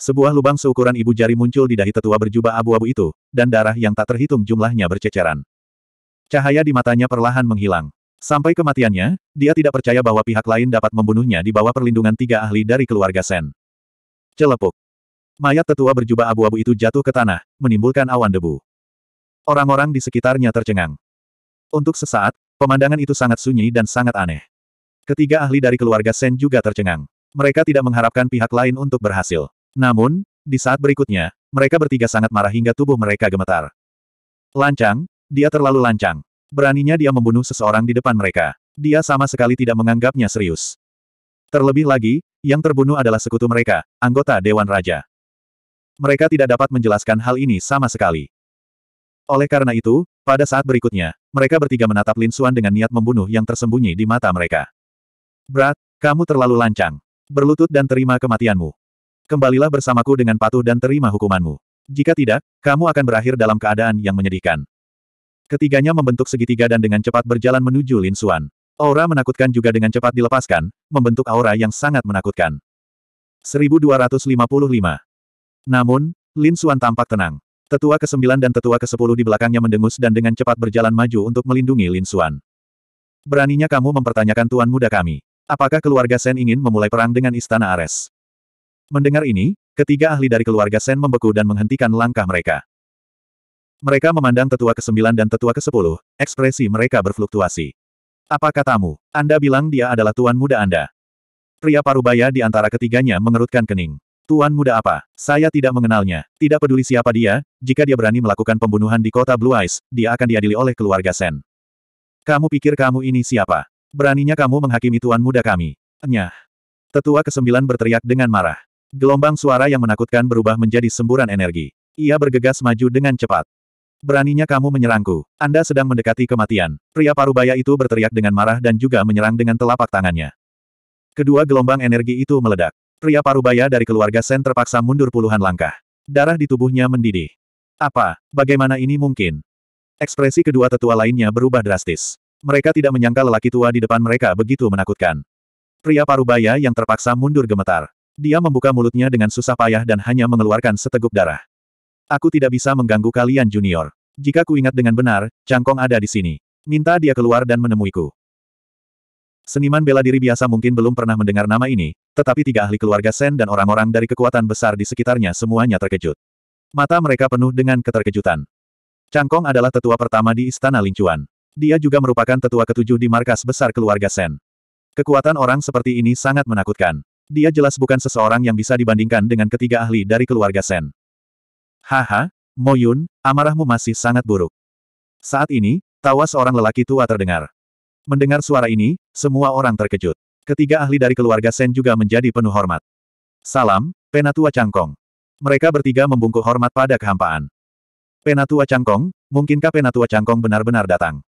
Sebuah lubang seukuran ibu jari muncul di dahi tetua berjubah abu-abu itu, dan darah yang tak terhitung jumlahnya berceceran. Cahaya di matanya perlahan menghilang. Sampai kematiannya, dia tidak percaya bahwa pihak lain dapat membunuhnya di bawah perlindungan tiga ahli dari keluarga Sen. Celepuk. Mayat tetua berjubah abu-abu itu jatuh ke tanah, menimbulkan awan debu. Orang-orang di sekitarnya tercengang. Untuk sesaat, pemandangan itu sangat sunyi dan sangat aneh. Ketiga ahli dari keluarga Sen juga tercengang. Mereka tidak mengharapkan pihak lain untuk berhasil. Namun, di saat berikutnya, mereka bertiga sangat marah hingga tubuh mereka gemetar. Lancang, dia terlalu lancang. Beraninya dia membunuh seseorang di depan mereka. Dia sama sekali tidak menganggapnya serius. Terlebih lagi, yang terbunuh adalah sekutu mereka, anggota Dewan Raja. Mereka tidak dapat menjelaskan hal ini sama sekali. Oleh karena itu, pada saat berikutnya, mereka bertiga menatap Lin Suan dengan niat membunuh yang tersembunyi di mata mereka. Berat, kamu terlalu lancang. Berlutut dan terima kematianmu. Kembalilah bersamaku dengan patuh dan terima hukumanmu. Jika tidak, kamu akan berakhir dalam keadaan yang menyedihkan. Ketiganya membentuk segitiga dan dengan cepat berjalan menuju Lin Suan. Aura menakutkan juga dengan cepat dilepaskan, membentuk aura yang sangat menakutkan. 1255 namun, Lin Suan tampak tenang. Tetua ke-9 dan tetua ke-10 di belakangnya mendengus dan dengan cepat berjalan maju untuk melindungi Lin Suan. Beraninya kamu mempertanyakan tuan muda kami. Apakah keluarga Sen ingin memulai perang dengan Istana Ares? Mendengar ini, ketiga ahli dari keluarga Sen membeku dan menghentikan langkah mereka. Mereka memandang tetua ke-9 dan tetua ke-10, ekspresi mereka berfluktuasi. Apa katamu? Anda bilang dia adalah tuan muda Anda. Pria parubaya di antara ketiganya mengerutkan kening. Tuan muda apa? Saya tidak mengenalnya. Tidak peduli siapa dia, jika dia berani melakukan pembunuhan di kota Blue Eyes, dia akan diadili oleh keluarga Sen. Kamu pikir kamu ini siapa? Beraninya kamu menghakimi tuan muda kami. Nyah. Tetua kesembilan berteriak dengan marah. Gelombang suara yang menakutkan berubah menjadi semburan energi. Ia bergegas maju dengan cepat. Beraninya kamu menyerangku. Anda sedang mendekati kematian. Pria parubaya itu berteriak dengan marah dan juga menyerang dengan telapak tangannya. Kedua gelombang energi itu meledak. Pria parubaya dari keluarga Sen terpaksa mundur puluhan langkah. Darah di tubuhnya mendidih. Apa? Bagaimana ini mungkin? Ekspresi kedua tetua lainnya berubah drastis. Mereka tidak menyangka lelaki tua di depan mereka begitu menakutkan. Pria parubaya yang terpaksa mundur gemetar. Dia membuka mulutnya dengan susah payah dan hanya mengeluarkan seteguk darah. Aku tidak bisa mengganggu kalian junior. Jika ku ingat dengan benar, Cangkong ada di sini. Minta dia keluar dan menemuiku. Seniman bela diri biasa mungkin belum pernah mendengar nama ini, tetapi tiga ahli keluarga Sen dan orang-orang dari kekuatan besar di sekitarnya semuanya terkejut. Mata mereka penuh dengan keterkejutan. Cangkong adalah tetua pertama di Istana Lingcuan. Dia juga merupakan tetua ketujuh di markas besar keluarga Sen. Kekuatan orang seperti ini sangat menakutkan. Dia jelas bukan seseorang yang bisa dibandingkan dengan ketiga ahli dari keluarga Sen. Haha, Moyun, amarahmu masih sangat buruk. Saat ini, tawa seorang lelaki tua terdengar. Mendengar suara ini, semua orang terkejut. Ketiga ahli dari keluarga Sen juga menjadi penuh hormat. Salam, Penatua Cangkong. Mereka bertiga membungkuk hormat pada kehampaan. Penatua Cangkong, mungkinkah Penatua Cangkong benar-benar datang?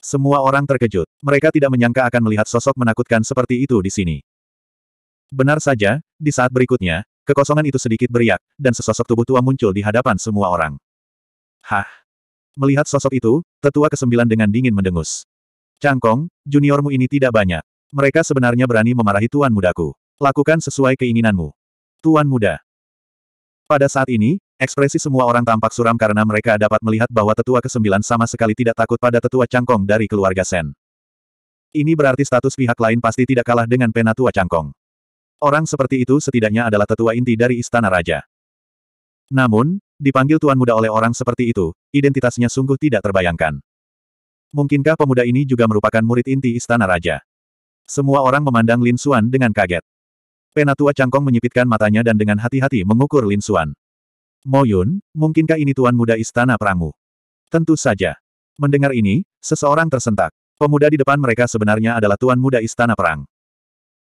Semua orang terkejut. Mereka tidak menyangka akan melihat sosok menakutkan seperti itu di sini. Benar saja, di saat berikutnya, kekosongan itu sedikit beriak, dan sesosok tubuh tua muncul di hadapan semua orang. Hah! Melihat sosok itu, tetua kesembilan dengan dingin mendengus. Cangkong, juniormu ini tidak banyak. Mereka sebenarnya berani memarahi tuan mudaku. Lakukan sesuai keinginanmu. Tuan muda. Pada saat ini, ekspresi semua orang tampak suram karena mereka dapat melihat bahwa tetua kesembilan sama sekali tidak takut pada tetua cangkong dari keluarga Sen. Ini berarti status pihak lain pasti tidak kalah dengan penatua cangkong. Orang seperti itu setidaknya adalah tetua inti dari istana raja. Namun, dipanggil tuan muda oleh orang seperti itu, identitasnya sungguh tidak terbayangkan. Mungkinkah pemuda ini juga merupakan murid inti Istana Raja? Semua orang memandang Lin Xuan dengan kaget. Penatua Cangkong menyipitkan matanya dan dengan hati-hati mengukur Lin Xuan. Mo Yun, mungkinkah ini tuan muda Istana Perangmu? Tentu saja. Mendengar ini, seseorang tersentak. Pemuda di depan mereka sebenarnya adalah tuan muda Istana Perang.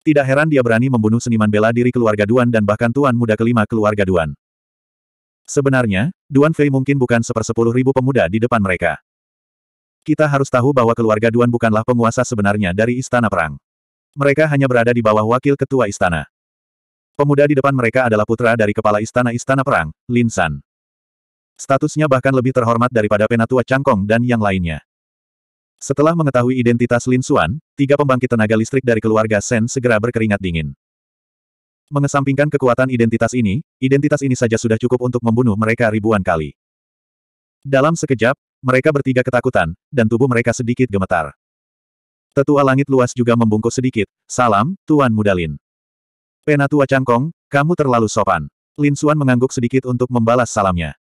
Tidak heran dia berani membunuh seniman bela diri keluarga Duan dan bahkan tuan muda kelima keluarga Duan. Sebenarnya, Duan Fei mungkin bukan sepersepuluh ribu pemuda di depan mereka. Kita harus tahu bahwa keluarga Duan bukanlah penguasa sebenarnya dari Istana Perang. Mereka hanya berada di bawah wakil ketua istana. Pemuda di depan mereka adalah putra dari kepala istana-istana perang, Lin San. Statusnya bahkan lebih terhormat daripada Penatua Changkong dan yang lainnya. Setelah mengetahui identitas Lin Suan, tiga pembangkit tenaga listrik dari keluarga Sen segera berkeringat dingin. Mengesampingkan kekuatan identitas ini, identitas ini saja sudah cukup untuk membunuh mereka ribuan kali. Dalam sekejap, mereka bertiga ketakutan, dan tubuh mereka sedikit gemetar. Tetua langit luas juga membungkuk sedikit, salam, Tuan Mudalin. Penatua Cangkong, kamu terlalu sopan. Lin Suan mengangguk sedikit untuk membalas salamnya.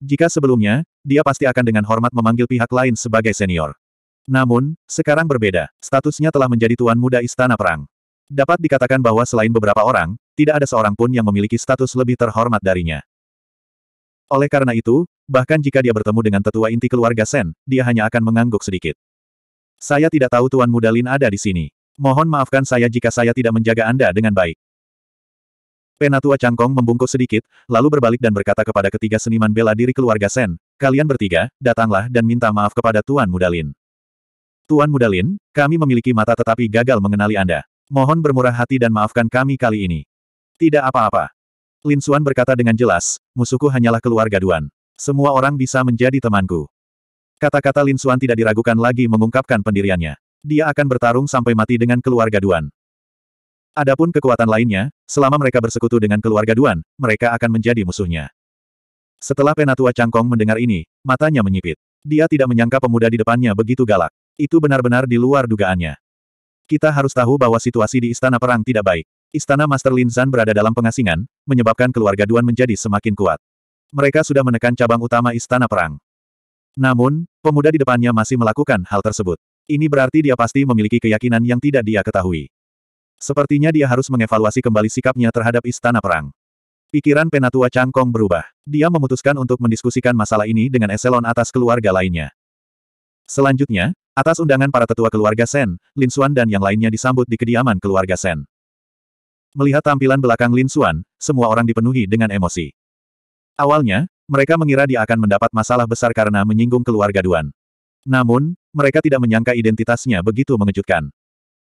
Jika sebelumnya, dia pasti akan dengan hormat memanggil pihak lain sebagai senior. Namun, sekarang berbeda, statusnya telah menjadi tuan muda istana perang. Dapat dikatakan bahwa selain beberapa orang, tidak ada seorang pun yang memiliki status lebih terhormat darinya. Oleh karena itu, bahkan jika dia bertemu dengan tetua inti keluarga Sen, dia hanya akan mengangguk sedikit. Saya tidak tahu Tuan Muda Lin ada di sini. Mohon maafkan saya jika saya tidak menjaga Anda dengan baik. Penatua Cangkong membungkuk sedikit, lalu berbalik dan berkata kepada ketiga seniman bela diri keluarga Sen, kalian bertiga, datanglah dan minta maaf kepada Tuan Mudalin. Tuan Mudalin, kami memiliki mata tetapi gagal mengenali Anda. Mohon bermurah hati dan maafkan kami kali ini. Tidak apa-apa. Lin Xuan berkata dengan jelas, musuhku hanyalah keluarga Duan. Semua orang bisa menjadi temanku. Kata-kata Lin Xuan tidak diragukan lagi mengungkapkan pendiriannya. Dia akan bertarung sampai mati dengan keluarga Duan. Adapun kekuatan lainnya, selama mereka bersekutu dengan keluarga Duan, mereka akan menjadi musuhnya. Setelah Penatua Cangkong mendengar ini, matanya menyipit. Dia tidak menyangka pemuda di depannya begitu galak. Itu benar-benar di luar dugaannya. Kita harus tahu bahwa situasi di Istana Perang tidak baik. Istana Master Lin Zan berada dalam pengasingan, menyebabkan keluarga Duan menjadi semakin kuat. Mereka sudah menekan cabang utama Istana Perang. Namun, pemuda di depannya masih melakukan hal tersebut. Ini berarti dia pasti memiliki keyakinan yang tidak dia ketahui. Sepertinya dia harus mengevaluasi kembali sikapnya terhadap Istana Perang. Pikiran Penatua Cangkong berubah. Dia memutuskan untuk mendiskusikan masalah ini dengan eselon atas keluarga lainnya. Selanjutnya, atas undangan para tetua keluarga Sen, Lin Xuan dan yang lainnya disambut di kediaman keluarga Sen. Melihat tampilan belakang Lin Xuan, semua orang dipenuhi dengan emosi. Awalnya, mereka mengira dia akan mendapat masalah besar karena menyinggung keluarga Duan. Namun, mereka tidak menyangka identitasnya begitu mengejutkan.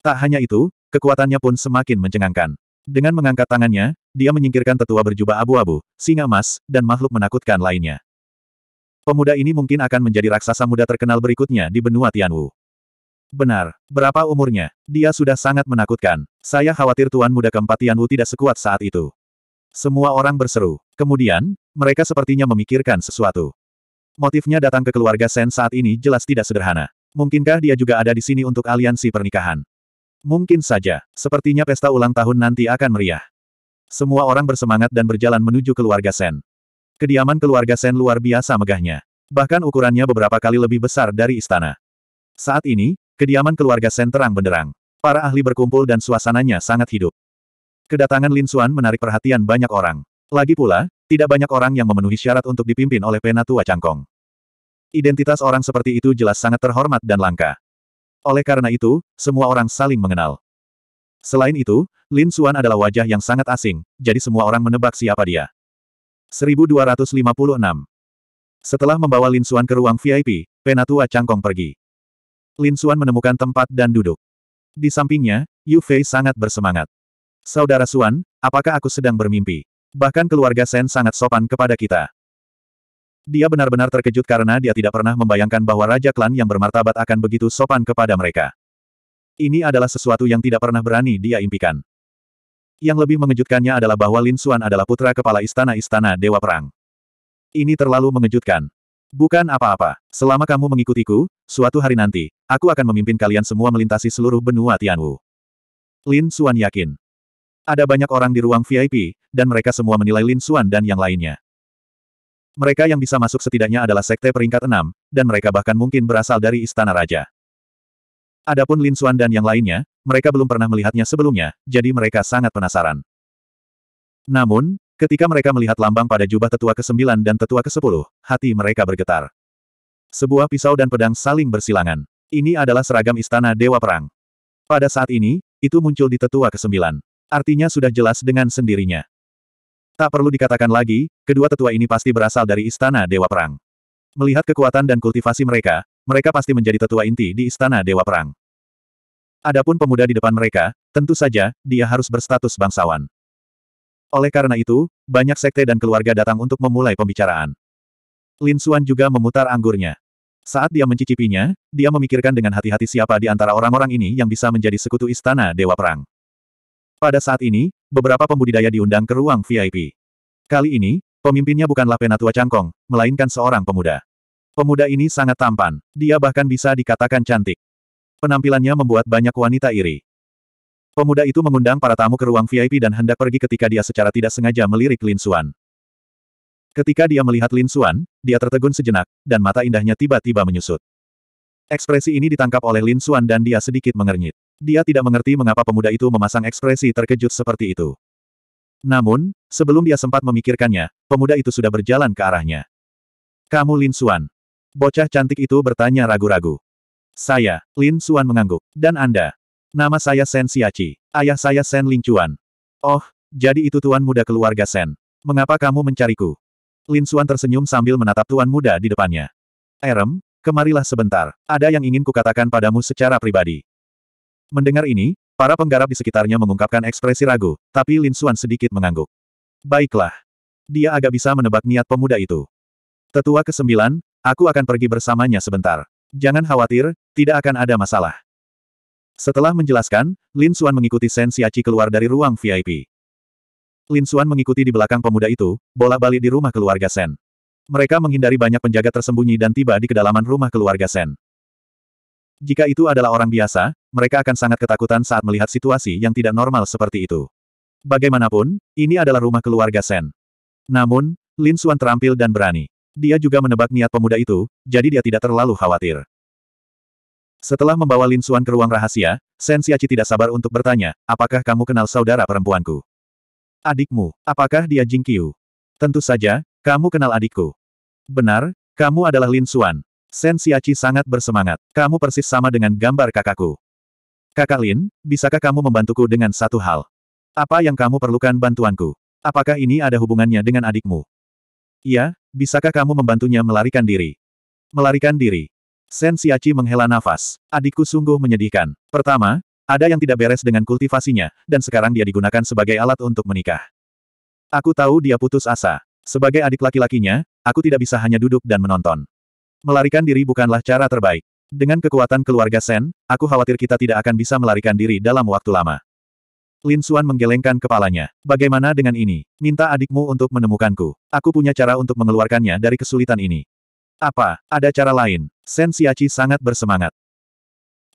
Tak hanya itu, kekuatannya pun semakin mencengangkan. Dengan mengangkat tangannya, dia menyingkirkan tetua berjubah abu-abu, singa emas, dan makhluk menakutkan lainnya. Pemuda ini mungkin akan menjadi raksasa muda terkenal berikutnya di benua Tianwu. Benar. Berapa umurnya? Dia sudah sangat menakutkan. Saya khawatir Tuan Muda keempat Tianwu tidak sekuat saat itu. Semua orang berseru. Kemudian, mereka sepertinya memikirkan sesuatu. Motifnya datang ke keluarga Sen saat ini jelas tidak sederhana. Mungkinkah dia juga ada di sini untuk aliansi pernikahan? Mungkin saja. Sepertinya pesta ulang tahun nanti akan meriah. Semua orang bersemangat dan berjalan menuju keluarga Sen. Kediaman keluarga Sen luar biasa megahnya. Bahkan ukurannya beberapa kali lebih besar dari istana. Saat ini, Kediaman keluarga Sen terang benderang. Para ahli berkumpul dan suasananya sangat hidup. Kedatangan Lin Xuan menarik perhatian banyak orang. Lagi pula, tidak banyak orang yang memenuhi syarat untuk dipimpin oleh Penatua Cangkong. Identitas orang seperti itu jelas sangat terhormat dan langka. Oleh karena itu, semua orang saling mengenal. Selain itu, Lin Xuan adalah wajah yang sangat asing, jadi semua orang menebak siapa dia. 1256 Setelah membawa Lin Xuan ke ruang VIP, Penatua Cangkong pergi. Lin Suan menemukan tempat dan duduk. Di sampingnya, Yu Fei sangat bersemangat. Saudara Suan, apakah aku sedang bermimpi? Bahkan keluarga Sen sangat sopan kepada kita. Dia benar-benar terkejut karena dia tidak pernah membayangkan bahwa Raja Klan yang bermartabat akan begitu sopan kepada mereka. Ini adalah sesuatu yang tidak pernah berani dia impikan. Yang lebih mengejutkannya adalah bahwa Lin Suan adalah putra kepala istana-istana Dewa Perang. Ini terlalu mengejutkan. Bukan apa-apa. Selama kamu mengikutiku, suatu hari nanti, aku akan memimpin kalian semua melintasi seluruh benua Tianwu. Lin Xuan yakin. Ada banyak orang di ruang VIP, dan mereka semua menilai Lin Xuan dan yang lainnya. Mereka yang bisa masuk setidaknya adalah sekte peringkat enam, dan mereka bahkan mungkin berasal dari Istana Raja. Adapun Lin Xuan dan yang lainnya, mereka belum pernah melihatnya sebelumnya, jadi mereka sangat penasaran. Namun, Ketika mereka melihat lambang pada jubah tetua ke-9 dan tetua ke-10, hati mereka bergetar. Sebuah pisau dan pedang saling bersilangan. Ini adalah seragam istana Dewa Perang. Pada saat ini, itu muncul di tetua ke-9. Artinya sudah jelas dengan sendirinya. Tak perlu dikatakan lagi, kedua tetua ini pasti berasal dari istana Dewa Perang. Melihat kekuatan dan kultivasi mereka, mereka pasti menjadi tetua inti di istana Dewa Perang. Adapun pemuda di depan mereka, tentu saja, dia harus berstatus bangsawan. Oleh karena itu, banyak sekte dan keluarga datang untuk memulai pembicaraan. Lin Xuan juga memutar anggurnya. Saat dia mencicipinya, dia memikirkan dengan hati-hati siapa di antara orang-orang ini yang bisa menjadi sekutu istana Dewa Perang. Pada saat ini, beberapa pembudidaya diundang ke ruang VIP. Kali ini, pemimpinnya bukanlah Penatua Cangkong, melainkan seorang pemuda. Pemuda ini sangat tampan, dia bahkan bisa dikatakan cantik. Penampilannya membuat banyak wanita iri. Pemuda itu mengundang para tamu ke ruang VIP dan hendak pergi ketika dia secara tidak sengaja melirik Lin Xuan. Ketika dia melihat Lin Xuan, dia tertegun sejenak, dan mata indahnya tiba-tiba menyusut. Ekspresi ini ditangkap oleh Lin Xuan dan dia sedikit mengernyit. Dia tidak mengerti mengapa pemuda itu memasang ekspresi terkejut seperti itu. Namun, sebelum dia sempat memikirkannya, pemuda itu sudah berjalan ke arahnya. Kamu Lin Xuan. Bocah cantik itu bertanya ragu-ragu. Saya, Lin Xuan mengangguk. Dan Anda? Nama saya Sen Siaci, Ayah saya Sen Lingcuan. Oh, jadi itu tuan muda keluarga Sen. Mengapa kamu mencariku? Lin Xuan tersenyum sambil menatap tuan muda di depannya. Erem, kemarilah sebentar. Ada yang ingin kukatakan padamu secara pribadi. Mendengar ini, para penggarap di sekitarnya mengungkapkan ekspresi ragu, tapi Lin Xuan sedikit mengangguk. Baiklah. Dia agak bisa menebak niat pemuda itu. Tetua ke-9, aku akan pergi bersamanya sebentar. Jangan khawatir, tidak akan ada masalah. Setelah menjelaskan, Lin Xuan mengikuti Sen Siaci keluar dari ruang VIP. Lin Xuan mengikuti di belakang pemuda itu, bola-balik di rumah keluarga Sen. Mereka menghindari banyak penjaga tersembunyi dan tiba di kedalaman rumah keluarga Sen. Jika itu adalah orang biasa, mereka akan sangat ketakutan saat melihat situasi yang tidak normal seperti itu. Bagaimanapun, ini adalah rumah keluarga Sen. Namun, Lin Xuan terampil dan berani. Dia juga menebak niat pemuda itu, jadi dia tidak terlalu khawatir. Setelah membawa Lin Suan ke ruang rahasia, Sen Xiaqi tidak sabar untuk bertanya, apakah kamu kenal saudara perempuanku? Adikmu, apakah dia Jing Qiu? Tentu saja, kamu kenal adikku. Benar, kamu adalah Lin Suan. Sen Xiaqi sangat bersemangat. Kamu persis sama dengan gambar kakakku. Kakak Lin, bisakah kamu membantuku dengan satu hal? Apa yang kamu perlukan bantuanku? Apakah ini ada hubungannya dengan adikmu? Iya, bisakah kamu membantunya melarikan diri? Melarikan diri, Sen Siaci menghela nafas. Adikku sungguh menyedihkan. Pertama, ada yang tidak beres dengan kultivasinya, dan sekarang dia digunakan sebagai alat untuk menikah. Aku tahu dia putus asa. Sebagai adik laki-lakinya, aku tidak bisa hanya duduk dan menonton. Melarikan diri bukanlah cara terbaik. Dengan kekuatan keluarga Sen, aku khawatir kita tidak akan bisa melarikan diri dalam waktu lama. Lin Suan menggelengkan kepalanya. Bagaimana dengan ini? Minta adikmu untuk menemukanku. Aku punya cara untuk mengeluarkannya dari kesulitan ini. Apa, ada cara lain? Sen Siaci sangat bersemangat.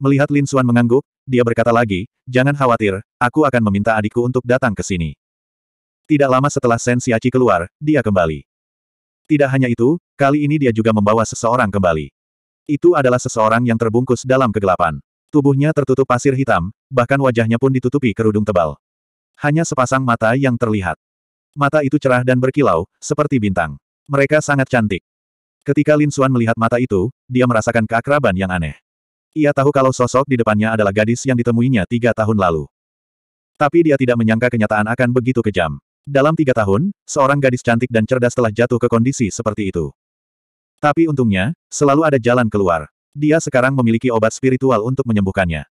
Melihat Lin Suan mengangguk, dia berkata lagi, jangan khawatir, aku akan meminta adikku untuk datang ke sini. Tidak lama setelah Sen Siaci keluar, dia kembali. Tidak hanya itu, kali ini dia juga membawa seseorang kembali. Itu adalah seseorang yang terbungkus dalam kegelapan. Tubuhnya tertutup pasir hitam, bahkan wajahnya pun ditutupi kerudung tebal. Hanya sepasang mata yang terlihat. Mata itu cerah dan berkilau, seperti bintang. Mereka sangat cantik. Ketika Lin Xuan melihat mata itu, dia merasakan keakraban yang aneh. Ia tahu kalau sosok di depannya adalah gadis yang ditemuinya tiga tahun lalu. Tapi dia tidak menyangka kenyataan akan begitu kejam. Dalam tiga tahun, seorang gadis cantik dan cerdas telah jatuh ke kondisi seperti itu. Tapi untungnya, selalu ada jalan keluar. Dia sekarang memiliki obat spiritual untuk menyembuhkannya.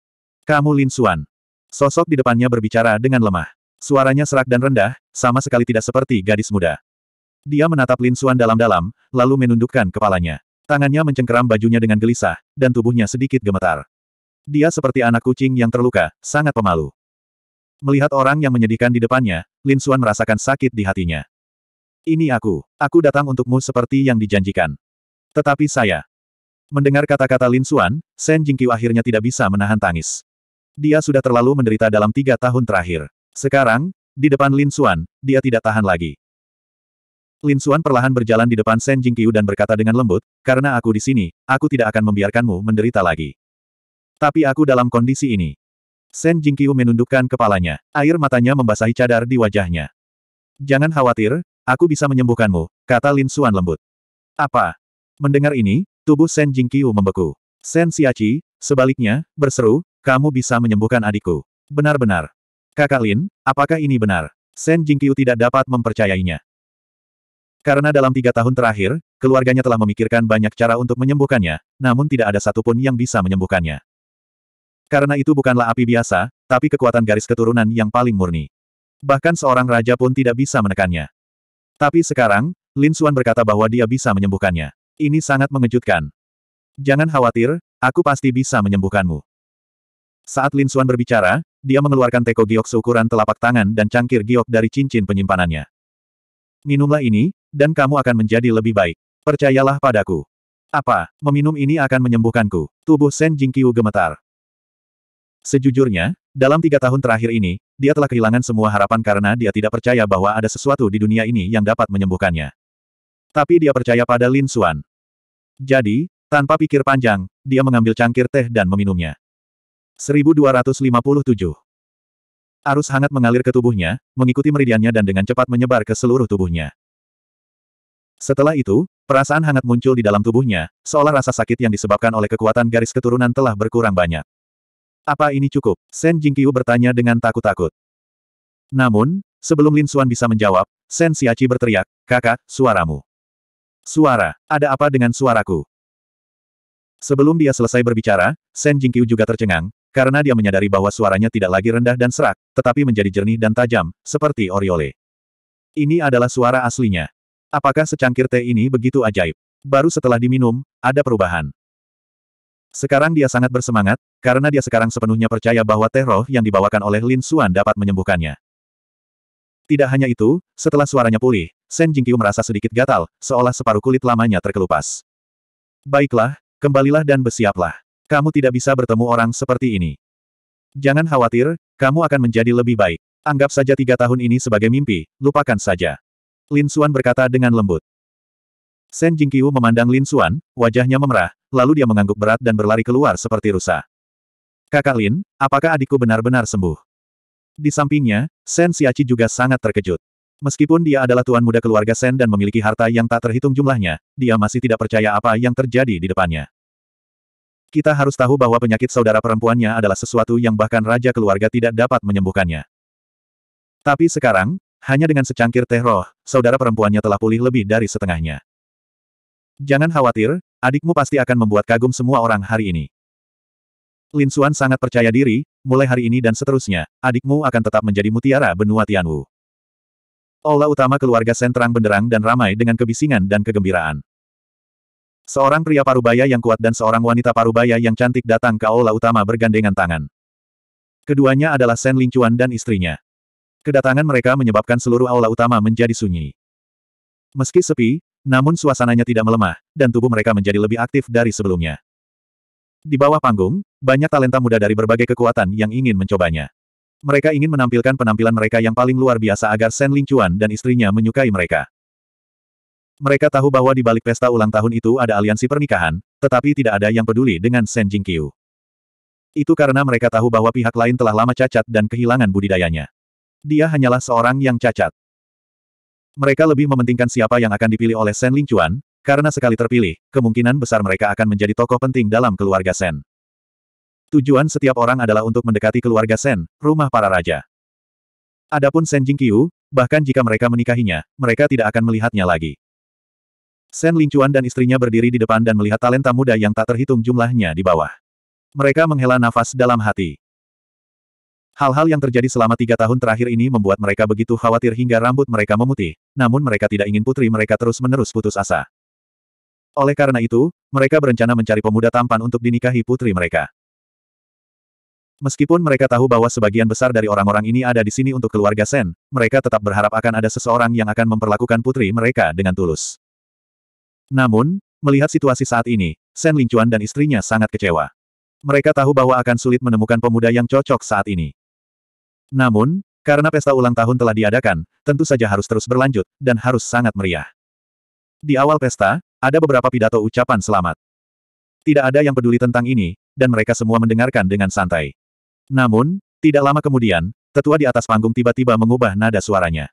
Kamu Lin Xuan. Sosok di depannya berbicara dengan lemah. Suaranya serak dan rendah, sama sekali tidak seperti gadis muda. Dia menatap Lin Suan dalam-dalam, lalu menundukkan kepalanya. Tangannya mencengkeram bajunya dengan gelisah, dan tubuhnya sedikit gemetar. Dia seperti anak kucing yang terluka, sangat pemalu. Melihat orang yang menyedihkan di depannya, Lin Suan merasakan sakit di hatinya. Ini aku, aku datang untukmu seperti yang dijanjikan. Tetapi saya. Mendengar kata-kata Lin Suan, Shen Jingqiu akhirnya tidak bisa menahan tangis. Dia sudah terlalu menderita dalam tiga tahun terakhir. Sekarang, di depan Lin Suan, dia tidak tahan lagi. Lin Suan perlahan berjalan di depan Shen Jingqiu dan berkata dengan lembut, karena aku di sini, aku tidak akan membiarkanmu menderita lagi. Tapi aku dalam kondisi ini. Shen Jingqiu menundukkan kepalanya. Air matanya membasahi cadar di wajahnya. Jangan khawatir, aku bisa menyembuhkanmu, kata Lin Suan lembut. Apa? Mendengar ini, tubuh Shen Jingqiu membeku. Shen Xiaqi, sebaliknya, berseru, kamu bisa menyembuhkan adikku. Benar-benar. Kakak Lin, apakah ini benar? Shen Jingqiu tidak dapat mempercayainya. Karena dalam tiga tahun terakhir, keluarganya telah memikirkan banyak cara untuk menyembuhkannya, namun tidak ada satupun yang bisa menyembuhkannya. Karena itu bukanlah api biasa, tapi kekuatan garis keturunan yang paling murni. Bahkan seorang raja pun tidak bisa menekannya. Tapi sekarang, Lin Xuan berkata bahwa dia bisa menyembuhkannya. Ini sangat mengejutkan. Jangan khawatir, aku pasti bisa menyembuhkanmu. Saat Lin Xuan berbicara, dia mengeluarkan teko giok seukuran telapak tangan dan cangkir giok dari cincin penyimpanannya. Minumlah ini, dan kamu akan menjadi lebih baik. Percayalah padaku. Apa, meminum ini akan menyembuhkanku? Tubuh Shen Jingqiu gemetar. Sejujurnya, dalam tiga tahun terakhir ini, dia telah kehilangan semua harapan karena dia tidak percaya bahwa ada sesuatu di dunia ini yang dapat menyembuhkannya. Tapi dia percaya pada Lin Xuan. Jadi, tanpa pikir panjang, dia mengambil cangkir teh dan meminumnya. 1257 Arus hangat mengalir ke tubuhnya, mengikuti meridiannya dan dengan cepat menyebar ke seluruh tubuhnya. Setelah itu, perasaan hangat muncul di dalam tubuhnya, seolah rasa sakit yang disebabkan oleh kekuatan garis keturunan telah berkurang banyak. Apa ini cukup? Shen Jingqiu bertanya dengan takut-takut. Namun, sebelum Lin Xuan bisa menjawab, Shen Xiaqi berteriak, kakak, suaramu. Suara, ada apa dengan suaraku? Sebelum dia selesai berbicara, Shen Jingqiu juga tercengang, karena dia menyadari bahwa suaranya tidak lagi rendah dan serak, tetapi menjadi jernih dan tajam, seperti Oriole. Ini adalah suara aslinya. Apakah secangkir teh ini begitu ajaib? Baru setelah diminum, ada perubahan. Sekarang dia sangat bersemangat, karena dia sekarang sepenuhnya percaya bahwa teh roh yang dibawakan oleh Lin Xuan dapat menyembuhkannya. Tidak hanya itu, setelah suaranya pulih, Shen Jingqiu merasa sedikit gatal, seolah separuh kulit lamanya terkelupas. Baiklah, kembalilah dan bersiaplah. Kamu tidak bisa bertemu orang seperti ini. Jangan khawatir, kamu akan menjadi lebih baik. Anggap saja tiga tahun ini sebagai mimpi, lupakan saja. Lin Xuan berkata dengan lembut. Shen Jingqiu memandang Lin Xuan, wajahnya memerah, lalu dia mengangguk berat dan berlari keluar seperti rusa. Kakak Lin, apakah adikku benar-benar sembuh? Di sampingnya, Shen Xiaqi juga sangat terkejut. Meskipun dia adalah tuan muda keluarga Shen dan memiliki harta yang tak terhitung jumlahnya, dia masih tidak percaya apa yang terjadi di depannya. Kita harus tahu bahwa penyakit saudara perempuannya adalah sesuatu yang bahkan raja keluarga tidak dapat menyembuhkannya. Tapi sekarang, hanya dengan secangkir teh roh, saudara perempuannya telah pulih lebih dari setengahnya. Jangan khawatir, adikmu pasti akan membuat kagum semua orang hari ini. Lin Xuan sangat percaya diri, mulai hari ini dan seterusnya, adikmu akan tetap menjadi mutiara benua Tianwu. Ola utama keluarga Sentrang benderang dan ramai dengan kebisingan dan kegembiraan. Seorang pria parubaya yang kuat dan seorang wanita parubaya yang cantik datang ke aula utama bergandengan tangan. Keduanya adalah Sen Lingcuan dan istrinya. Kedatangan mereka menyebabkan seluruh aula utama menjadi sunyi. Meski sepi, namun suasananya tidak melemah, dan tubuh mereka menjadi lebih aktif dari sebelumnya. Di bawah panggung, banyak talenta muda dari berbagai kekuatan yang ingin mencobanya. Mereka ingin menampilkan penampilan mereka yang paling luar biasa agar Shen Ling Chuan dan istrinya menyukai mereka. Mereka tahu bahwa di balik pesta ulang tahun itu ada aliansi pernikahan, tetapi tidak ada yang peduli dengan Shen Jingqiu. Itu karena mereka tahu bahwa pihak lain telah lama cacat dan kehilangan budidayanya. Dia hanyalah seorang yang cacat. Mereka lebih mementingkan siapa yang akan dipilih oleh Sen Ling Chuan, karena sekali terpilih, kemungkinan besar mereka akan menjadi tokoh penting dalam keluarga Sen. Tujuan setiap orang adalah untuk mendekati keluarga Sen, rumah para raja. Adapun Sen Jingqiu, bahkan jika mereka menikahinya, mereka tidak akan melihatnya lagi. Sen Lingchuan dan istrinya berdiri di depan dan melihat talenta muda yang tak terhitung jumlahnya di bawah. Mereka menghela nafas dalam hati. Hal-hal yang terjadi selama tiga tahun terakhir ini membuat mereka begitu khawatir hingga rambut mereka memutih, namun mereka tidak ingin putri mereka terus-menerus putus asa. Oleh karena itu, mereka berencana mencari pemuda tampan untuk dinikahi putri mereka. Meskipun mereka tahu bahwa sebagian besar dari orang-orang ini ada di sini untuk keluarga Sen, mereka tetap berharap akan ada seseorang yang akan memperlakukan putri mereka dengan tulus. Namun, melihat situasi saat ini, Sen Lingchuan dan istrinya sangat kecewa. Mereka tahu bahwa akan sulit menemukan pemuda yang cocok saat ini. Namun, karena pesta ulang tahun telah diadakan, tentu saja harus terus berlanjut, dan harus sangat meriah. Di awal pesta, ada beberapa pidato ucapan selamat. Tidak ada yang peduli tentang ini, dan mereka semua mendengarkan dengan santai. Namun, tidak lama kemudian, tetua di atas panggung tiba-tiba mengubah nada suaranya.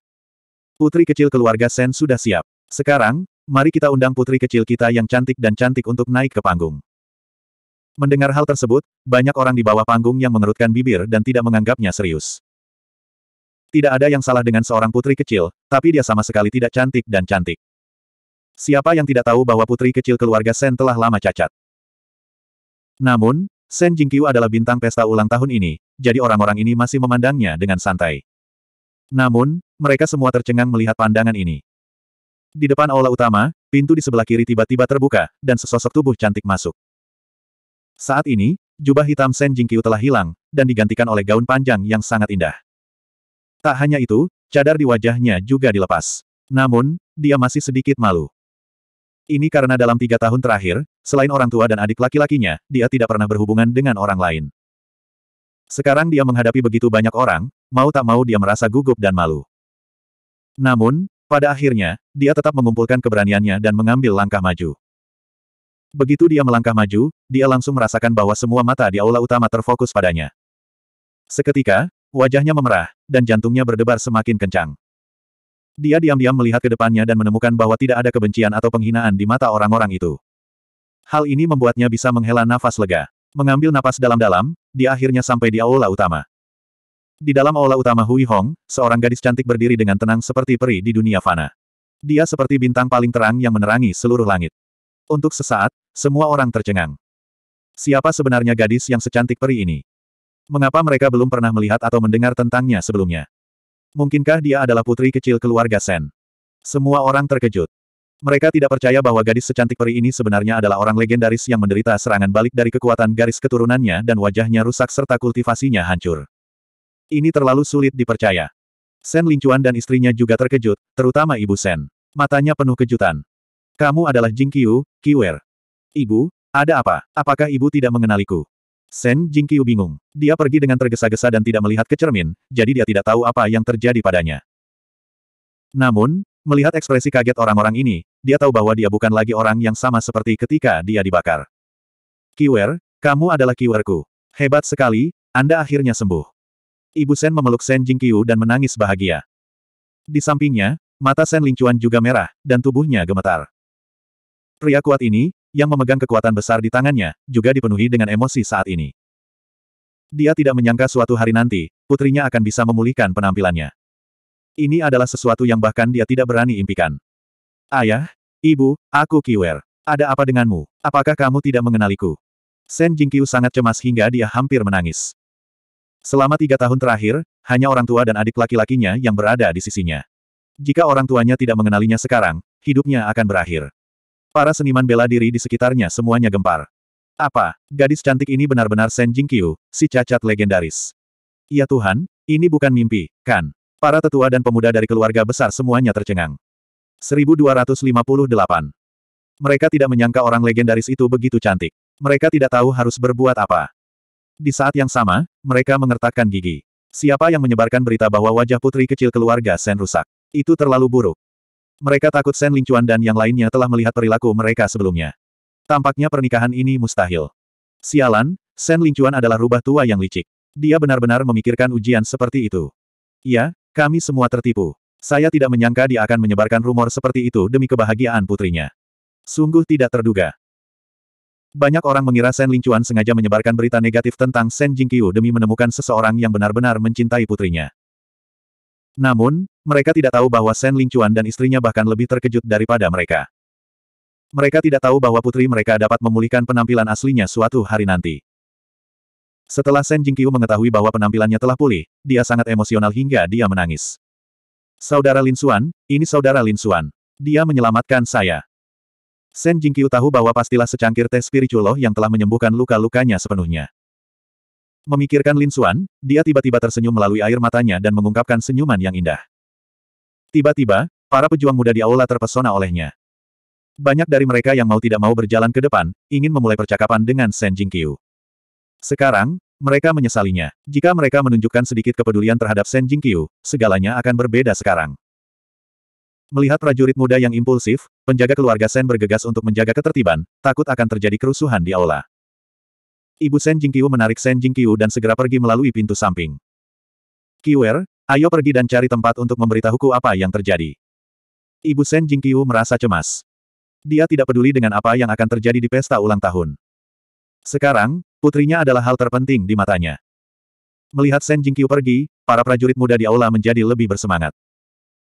Putri kecil keluarga Sen sudah siap. Sekarang, mari kita undang putri kecil kita yang cantik dan cantik untuk naik ke panggung. Mendengar hal tersebut, banyak orang di bawah panggung yang mengerutkan bibir dan tidak menganggapnya serius. Tidak ada yang salah dengan seorang putri kecil, tapi dia sama sekali tidak cantik dan cantik. Siapa yang tidak tahu bahwa putri kecil keluarga Sen telah lama cacat? Namun, Sen Jingqiu adalah bintang pesta ulang tahun ini, jadi orang-orang ini masih memandangnya dengan santai. Namun, mereka semua tercengang melihat pandangan ini. Di depan aula utama, pintu di sebelah kiri tiba-tiba terbuka, dan sesosok tubuh cantik masuk. Saat ini, jubah hitam Sen Jingqiu telah hilang, dan digantikan oleh gaun panjang yang sangat indah. Tak hanya itu, cadar di wajahnya juga dilepas. Namun, dia masih sedikit malu. Ini karena dalam tiga tahun terakhir, selain orang tua dan adik laki-lakinya, dia tidak pernah berhubungan dengan orang lain. Sekarang dia menghadapi begitu banyak orang, mau tak mau dia merasa gugup dan malu. Namun, pada akhirnya, dia tetap mengumpulkan keberaniannya dan mengambil langkah maju. Begitu dia melangkah maju, dia langsung merasakan bahwa semua mata di aula utama terfokus padanya. Seketika, wajahnya memerah, dan jantungnya berdebar semakin kencang. Dia diam-diam melihat ke depannya dan menemukan bahwa tidak ada kebencian atau penghinaan di mata orang-orang itu. Hal ini membuatnya bisa menghela nafas lega. Mengambil napas dalam-dalam, dia akhirnya sampai di aula utama. Di dalam aula utama Hui Hong, seorang gadis cantik berdiri dengan tenang seperti peri di dunia fana. Dia seperti bintang paling terang yang menerangi seluruh langit. Untuk sesaat, semua orang tercengang. Siapa sebenarnya gadis yang secantik peri ini? Mengapa mereka belum pernah melihat atau mendengar tentangnya sebelumnya? Mungkinkah dia adalah putri kecil keluarga Sen? Semua orang terkejut. Mereka tidak percaya bahwa gadis secantik peri ini sebenarnya adalah orang legendaris yang menderita serangan balik dari kekuatan garis keturunannya dan wajahnya rusak serta kultivasinya hancur. Ini terlalu sulit dipercaya. Sen Lincuan dan istrinya juga terkejut, terutama ibu Sen. Matanya penuh kejutan. Kamu adalah Jing Qiu, Qiwer. Ibu, ada apa? Apakah ibu tidak mengenaliku? Shen Jingqiu bingung. Dia pergi dengan tergesa-gesa dan tidak melihat ke cermin, jadi dia tidak tahu apa yang terjadi padanya. Namun, melihat ekspresi kaget orang-orang ini, dia tahu bahwa dia bukan lagi orang yang sama seperti ketika dia dibakar. Kiwer, kamu adalah kiwerku. Hebat sekali, Anda akhirnya sembuh. Ibu Sen memeluk Shen Jingqiu dan menangis bahagia. Di sampingnya, mata Sen Lingchuan juga merah, dan tubuhnya gemetar. Pria kuat ini, yang memegang kekuatan besar di tangannya, juga dipenuhi dengan emosi saat ini. Dia tidak menyangka suatu hari nanti, putrinya akan bisa memulihkan penampilannya. Ini adalah sesuatu yang bahkan dia tidak berani impikan. Ayah, ibu, aku Kiwer. Ada apa denganmu? Apakah kamu tidak mengenaliku? Sen Jingqiu sangat cemas hingga dia hampir menangis. Selama tiga tahun terakhir, hanya orang tua dan adik laki-lakinya yang berada di sisinya. Jika orang tuanya tidak mengenalinya sekarang, hidupnya akan berakhir. Para seniman bela diri di sekitarnya semuanya gempar. Apa, gadis cantik ini benar-benar Shen Jingqiu, si cacat legendaris. Ya Tuhan, ini bukan mimpi, kan? Para tetua dan pemuda dari keluarga besar semuanya tercengang. 1258. Mereka tidak menyangka orang legendaris itu begitu cantik. Mereka tidak tahu harus berbuat apa. Di saat yang sama, mereka mengertakkan gigi. Siapa yang menyebarkan berita bahwa wajah putri kecil keluarga Sen rusak? Itu terlalu buruk. Mereka takut Shen Lingchuan dan yang lainnya telah melihat perilaku mereka sebelumnya. Tampaknya pernikahan ini mustahil. Sialan, Shen Lingchuan adalah rubah tua yang licik. Dia benar-benar memikirkan ujian seperti itu. Iya, kami semua tertipu. Saya tidak menyangka dia akan menyebarkan rumor seperti itu demi kebahagiaan putrinya. Sungguh tidak terduga. Banyak orang mengira Shen Lingchuan sengaja menyebarkan berita negatif tentang Shen Jingqiu demi menemukan seseorang yang benar-benar mencintai putrinya. Namun, mereka tidak tahu bahwa Shen Lingchuan dan istrinya bahkan lebih terkejut daripada mereka. Mereka tidak tahu bahwa putri mereka dapat memulihkan penampilan aslinya suatu hari nanti. Setelah Shen Jingqiu mengetahui bahwa penampilannya telah pulih, dia sangat emosional hingga dia menangis. Saudara Lin Xuan, ini saudara Lin Xuan. Dia menyelamatkan saya. Shen Jingqiu tahu bahwa pastilah secangkir teh loh yang telah menyembuhkan luka-lukanya sepenuhnya. Memikirkan Lin Xuan, dia tiba-tiba tersenyum melalui air matanya dan mengungkapkan senyuman yang indah. Tiba-tiba, para pejuang muda di aula terpesona olehnya. Banyak dari mereka yang mau tidak mau berjalan ke depan, ingin memulai percakapan dengan Shen Jingqiu. Sekarang, mereka menyesalinya. Jika mereka menunjukkan sedikit kepedulian terhadap Shen Jingqiu, segalanya akan berbeda sekarang. Melihat prajurit muda yang impulsif, penjaga keluarga Sen bergegas untuk menjaga ketertiban, takut akan terjadi kerusuhan di aula. Ibu Sen Jingqiu menarik Sen Jingqiu dan segera pergi melalui pintu samping. Kiwer, Ayo pergi dan cari tempat untuk memberitahuku apa yang terjadi. Ibu Shen Jingqiu merasa cemas. Dia tidak peduli dengan apa yang akan terjadi di pesta ulang tahun. Sekarang, putrinya adalah hal terpenting di matanya. Melihat Shen Jingqiu pergi, para prajurit muda di aula menjadi lebih bersemangat.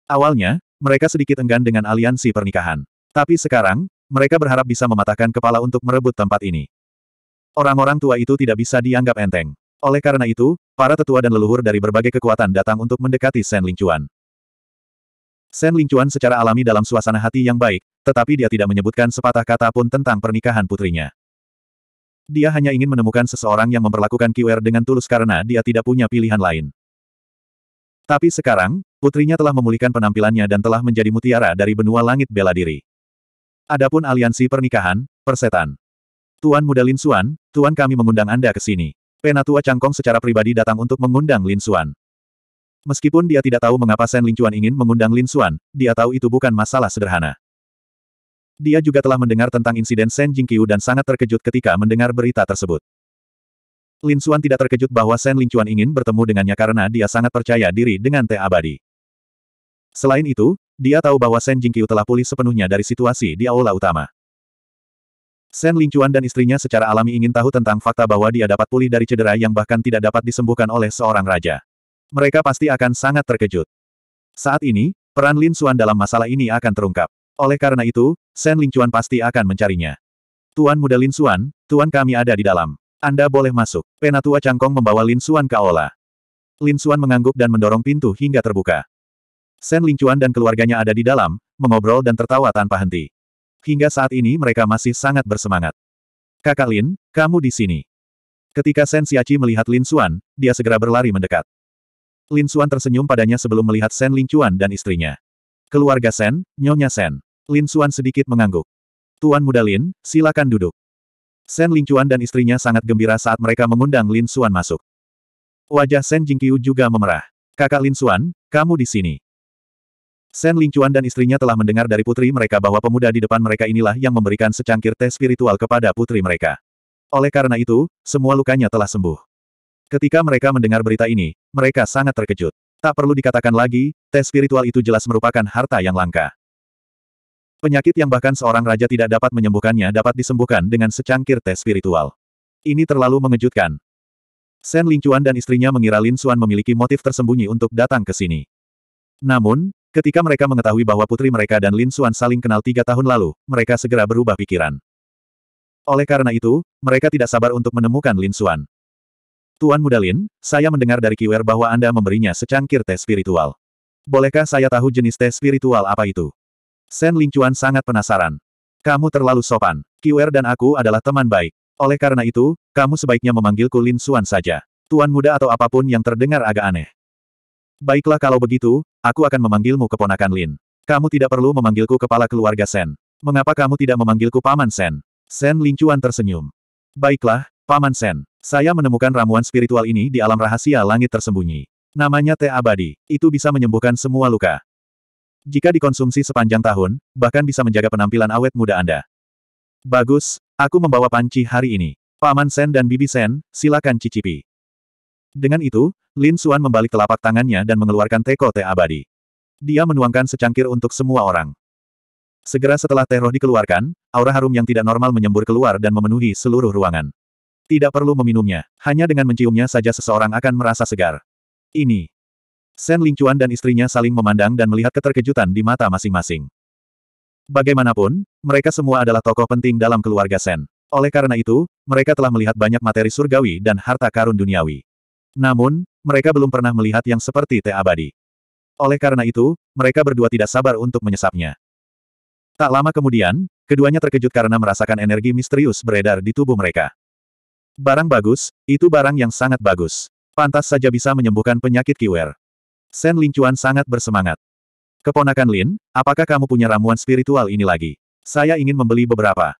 Awalnya, mereka sedikit enggan dengan aliansi pernikahan. Tapi sekarang, mereka berharap bisa mematahkan kepala untuk merebut tempat ini. Orang-orang tua itu tidak bisa dianggap enteng. Oleh karena itu, para tetua dan leluhur dari berbagai kekuatan datang untuk mendekati Shen Lingcuan. Shen Lingcuan secara alami dalam suasana hati yang baik, tetapi dia tidak menyebutkan sepatah kata pun tentang pernikahan putrinya. Dia hanya ingin menemukan seseorang yang memperlakukan Kiwer dengan tulus karena dia tidak punya pilihan lain. Tapi sekarang, putrinya telah memulihkan penampilannya dan telah menjadi mutiara dari benua langit bela diri. Adapun aliansi pernikahan, persetan. Tuan Muda Lin Suan, Tuan kami mengundang Anda ke sini. Penatua Cangkong secara pribadi datang untuk mengundang Lin Xuan. Meskipun dia tidak tahu mengapa Sen Lin Chuan ingin mengundang Lin Xuan, dia tahu itu bukan masalah sederhana. Dia juga telah mendengar tentang insiden Sen Jingqiu dan sangat terkejut ketika mendengar berita tersebut. Lin Xuan tidak terkejut bahwa Sen Lin Chuan ingin bertemu dengannya karena dia sangat percaya diri dengan teh abadi. Selain itu, dia tahu bahwa Sen Jingqiu telah pulih sepenuhnya dari situasi di aula utama. Sen Lingchuan dan istrinya secara alami ingin tahu tentang fakta bahwa dia dapat pulih dari cedera yang bahkan tidak dapat disembuhkan oleh seorang raja. Mereka pasti akan sangat terkejut. Saat ini, peran Lin Xuan dalam masalah ini akan terungkap. Oleh karena itu, Sen Lingchuan pasti akan mencarinya. Tuan muda Lin Xuan, tuan kami ada di dalam. Anda boleh masuk. Penatua Cangkong membawa Lin Xuan ke aula. Lin Xuan mengangguk dan mendorong pintu hingga terbuka. Sen Lingchuan dan keluarganya ada di dalam, mengobrol dan tertawa tanpa henti hingga saat ini mereka masih sangat bersemangat. Kakak Lin, kamu di sini. Ketika Sen Siaci melihat Lin Xuan, dia segera berlari mendekat. Lin Xuan tersenyum padanya sebelum melihat Sen Ling Chuan dan istrinya. Keluarga Sen, Nyonya Sen. Lin Xuan sedikit mengangguk. Tuan muda Lin, silakan duduk. Sen Ling Chuan dan istrinya sangat gembira saat mereka mengundang Lin Xuan masuk. Wajah Sen Jingqiu juga memerah. Kakak Lin Xuan, kamu di sini. Sen Lingchuan dan istrinya telah mendengar dari putri mereka bahwa pemuda di depan mereka inilah yang memberikan secangkir teh spiritual kepada putri mereka. Oleh karena itu, semua lukanya telah sembuh. Ketika mereka mendengar berita ini, mereka sangat terkejut. Tak perlu dikatakan lagi, teh spiritual itu jelas merupakan harta yang langka. Penyakit yang bahkan seorang raja tidak dapat menyembuhkannya dapat disembuhkan dengan secangkir teh spiritual. Ini terlalu mengejutkan. Sen Lingchuan dan istrinya mengira Lin Xuan memiliki motif tersembunyi untuk datang ke sini. Namun, Ketika mereka mengetahui bahwa putri mereka dan Lin Suan saling kenal tiga tahun lalu, mereka segera berubah pikiran. Oleh karena itu, mereka tidak sabar untuk menemukan Lin Suan. Tuan Muda Lin, saya mendengar dari Kiwer bahwa Anda memberinya secangkir teh spiritual. Bolehkah saya tahu jenis teh spiritual apa itu? Sen Lin Chuan sangat penasaran. Kamu terlalu sopan. Kiwer dan aku adalah teman baik. Oleh karena itu, kamu sebaiknya memanggilku Lin Suan saja. Tuan muda atau apapun yang terdengar agak aneh. Baiklah kalau begitu, aku akan memanggilmu keponakan Lin. Kamu tidak perlu memanggilku kepala keluarga Sen. Mengapa kamu tidak memanggilku Paman Sen? Sen Lincuan tersenyum. Baiklah, Paman Sen. Saya menemukan ramuan spiritual ini di alam rahasia langit tersembunyi. Namanya teh abadi. Itu bisa menyembuhkan semua luka. Jika dikonsumsi sepanjang tahun, bahkan bisa menjaga penampilan awet muda Anda. Bagus, aku membawa panci hari ini. Paman Sen dan Bibi Sen, silakan cicipi. Dengan itu, Lin Xuan membalik telapak tangannya dan mengeluarkan teko teh abadi. Dia menuangkan secangkir untuk semua orang. Segera setelah teh roh dikeluarkan, aura harum yang tidak normal menyembur keluar dan memenuhi seluruh ruangan. Tidak perlu meminumnya, hanya dengan menciumnya saja seseorang akan merasa segar. Ini. Sen Chuan dan istrinya saling memandang dan melihat keterkejutan di mata masing-masing. Bagaimanapun, mereka semua adalah tokoh penting dalam keluarga Shen. Oleh karena itu, mereka telah melihat banyak materi surgawi dan harta karun duniawi. Namun, mereka belum pernah melihat yang seperti teh abadi. Oleh karena itu, mereka berdua tidak sabar untuk menyesapnya. Tak lama kemudian, keduanya terkejut karena merasakan energi misterius beredar di tubuh mereka. Barang bagus, itu barang yang sangat bagus. Pantas saja bisa menyembuhkan penyakit kiwer. Sen Lingcuan sangat bersemangat. Keponakan Lin, apakah kamu punya ramuan spiritual ini lagi? Saya ingin membeli beberapa.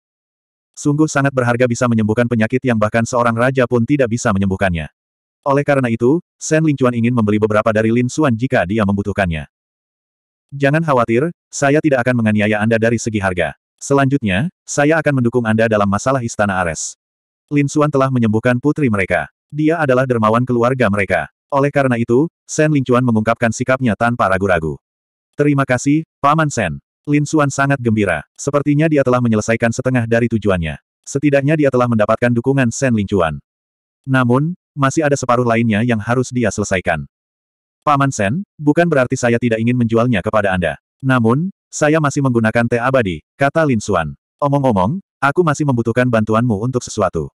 Sungguh sangat berharga bisa menyembuhkan penyakit yang bahkan seorang raja pun tidak bisa menyembuhkannya. Oleh karena itu, Shen Lingchuan ingin membeli beberapa dari Lin Xuan jika dia membutuhkannya. Jangan khawatir, saya tidak akan menganiaya Anda dari segi harga. Selanjutnya, saya akan mendukung Anda dalam masalah Istana Ares. Lin Xuan telah menyembuhkan putri mereka. Dia adalah dermawan keluarga mereka. Oleh karena itu, Shen Lingchuan mengungkapkan sikapnya tanpa ragu-ragu. Terima kasih, Paman Shen. Lin Xuan sangat gembira. Sepertinya dia telah menyelesaikan setengah dari tujuannya. Setidaknya dia telah mendapatkan dukungan Shen Lingchuan. Namun, masih ada separuh lainnya yang harus dia selesaikan. Paman Sen, bukan berarti saya tidak ingin menjualnya kepada Anda. Namun, saya masih menggunakan teh abadi, kata Lin Xuan. Omong-omong, aku masih membutuhkan bantuanmu untuk sesuatu.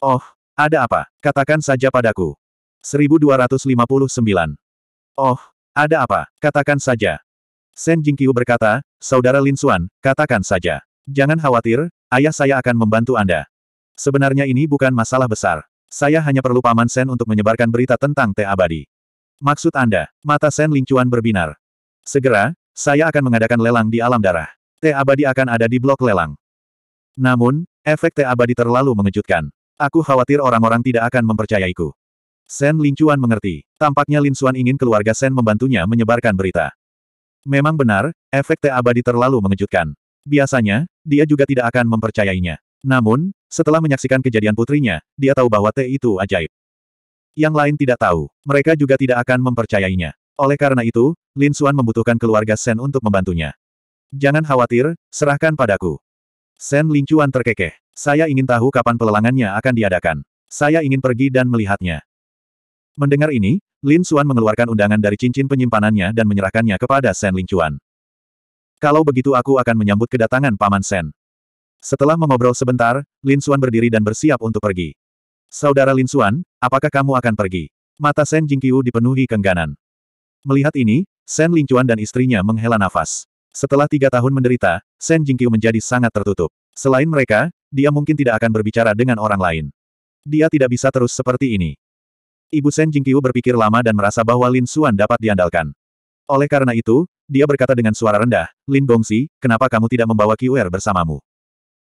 Oh, ada apa? Katakan saja padaku. 1259. Oh, ada apa? Katakan saja. Sen Jingqiu berkata, Saudara Lin Xuan, katakan saja. Jangan khawatir, ayah saya akan membantu Anda. Sebenarnya ini bukan masalah besar. Saya hanya perlu Paman Sen untuk menyebarkan berita tentang teh abadi. Maksud Anda, mata Sen Lingcuan berbinar. Segera, saya akan mengadakan lelang di alam darah. Teh abadi akan ada di blok lelang. Namun, efek teh abadi terlalu mengejutkan. Aku khawatir orang-orang tidak akan mempercayaiku. Sen Lingcuan mengerti. Tampaknya Lin Xuan ingin keluarga Sen membantunya menyebarkan berita. Memang benar, efek teh abadi terlalu mengejutkan. Biasanya, dia juga tidak akan mempercayainya. Namun, setelah menyaksikan kejadian putrinya, dia tahu bahwa teh itu ajaib. Yang lain tidak tahu, mereka juga tidak akan mempercayainya. Oleh karena itu, Lin Xuan membutuhkan keluarga Shen untuk membantunya. Jangan khawatir, serahkan padaku. Shen Lin Chuan terkekeh. Saya ingin tahu kapan pelelangannya akan diadakan. Saya ingin pergi dan melihatnya. Mendengar ini, Lin Xuan mengeluarkan undangan dari cincin penyimpanannya dan menyerahkannya kepada Shen Lin Chuan. Kalau begitu aku akan menyambut kedatangan Paman Shen. Setelah mengobrol sebentar, Lin Suan berdiri dan bersiap untuk pergi. Saudara Lin Suan, apakah kamu akan pergi? Mata Shen Jingqiu dipenuhi kengganan. Melihat ini, Shen Lingchuan dan istrinya menghela nafas. Setelah tiga tahun menderita, Shen Jingqiu menjadi sangat tertutup. Selain mereka, dia mungkin tidak akan berbicara dengan orang lain. Dia tidak bisa terus seperti ini. Ibu Shen Jingqiu berpikir lama dan merasa bahwa Lin Suan dapat diandalkan. Oleh karena itu, dia berkata dengan suara rendah, Lin Gongxi, kenapa kamu tidak membawa Qiuer bersamamu?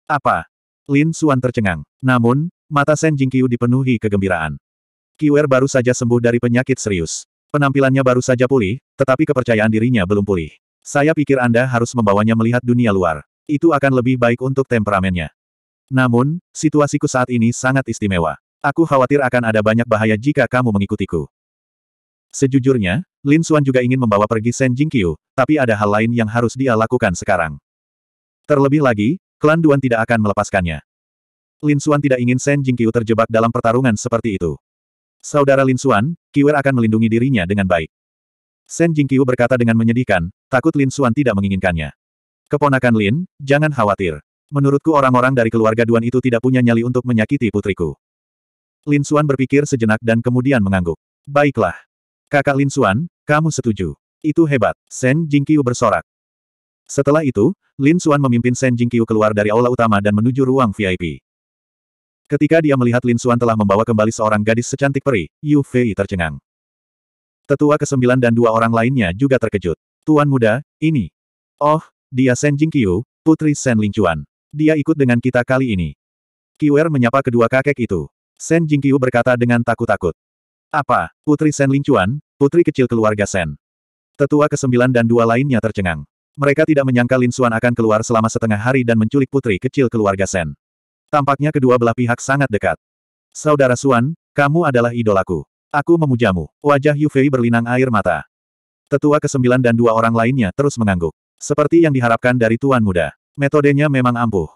Apa? Lin Xuan tercengang. Namun, mata Shen Jingqiu dipenuhi kegembiraan. Kiwer baru saja sembuh dari penyakit serius. Penampilannya baru saja pulih, tetapi kepercayaan dirinya belum pulih. Saya pikir Anda harus membawanya melihat dunia luar. Itu akan lebih baik untuk temperamennya. Namun, situasiku saat ini sangat istimewa. Aku khawatir akan ada banyak bahaya jika kamu mengikutiku. Sejujurnya, Lin Xuan juga ingin membawa pergi Shen Jingqiu, tapi ada hal lain yang harus dia lakukan sekarang. Terlebih lagi, klan Duan tidak akan melepaskannya. Lin Xuan tidak ingin Shen Jingqiu terjebak dalam pertarungan seperti itu. Saudara Lin Xuan, Kiwer akan melindungi dirinya dengan baik. Shen Jingqiu berkata dengan menyedihkan, takut Lin Xuan tidak menginginkannya. Keponakan Lin, jangan khawatir. Menurutku orang-orang dari keluarga Duan itu tidak punya nyali untuk menyakiti putriku. Lin Xuan berpikir sejenak dan kemudian mengangguk. Baiklah. Kakak Lin Xuan, kamu setuju. Itu hebat. Shen Jingqiu bersorak. Setelah itu, Lin Xuan memimpin Shen Jingqiu keluar dari aula utama dan menuju ruang VIP. Ketika dia melihat Lin Xuan telah membawa kembali seorang gadis secantik peri, Yu Fei tercengang. Tetua ke kesembilan dan dua orang lainnya juga terkejut. Tuan muda, ini. Oh, dia Shen Jingqiu, putri Shen Lingchuan. Dia ikut dengan kita kali ini. Kiwer menyapa kedua kakek itu. Shen Jingqiu berkata dengan takut-takut. Apa, putri Shen Lingchuan, putri kecil keluarga Shen? Tetua ke kesembilan dan dua lainnya tercengang. Mereka tidak menyangka Lin Xuan akan keluar selama setengah hari dan menculik putri kecil keluarga Sen. Tampaknya kedua belah pihak sangat dekat. Saudara Xuan, kamu adalah idolaku. Aku memujamu. Wajah Yu Fei berlinang air mata. Tetua kesembilan dan dua orang lainnya terus mengangguk. Seperti yang diharapkan dari tuan muda. Metodenya memang ampuh.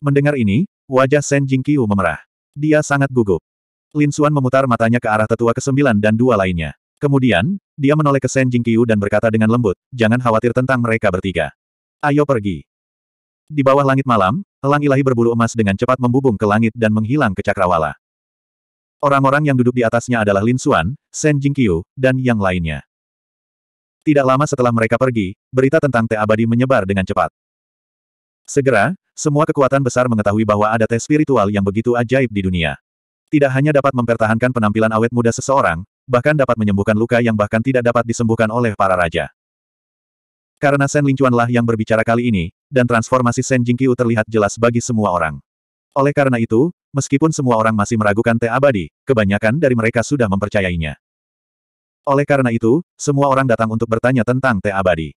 Mendengar ini, wajah Sen Jingqiu memerah. Dia sangat gugup. Lin Xuan memutar matanya ke arah tetua kesembilan dan dua lainnya. Kemudian, dia menoleh ke Shen Jingqiu dan berkata dengan lembut, jangan khawatir tentang mereka bertiga. Ayo pergi. Di bawah langit malam, elang ilahi berbulu emas dengan cepat membubung ke langit dan menghilang ke cakrawala. Orang-orang yang duduk di atasnya adalah Lin Xuan, Shen Jingqiu, dan yang lainnya. Tidak lama setelah mereka pergi, berita tentang teh abadi menyebar dengan cepat. Segera, semua kekuatan besar mengetahui bahwa ada teh spiritual yang begitu ajaib di dunia. Tidak hanya dapat mempertahankan penampilan awet muda seseorang, bahkan dapat menyembuhkan luka yang bahkan tidak dapat disembuhkan oleh para raja. Karena Sen Lingcuanlah yang berbicara kali ini, dan transformasi Sen Jingqiu terlihat jelas bagi semua orang. Oleh karena itu, meskipun semua orang masih meragukan Te Abadi, kebanyakan dari mereka sudah mempercayainya. Oleh karena itu, semua orang datang untuk bertanya tentang Te Abadi.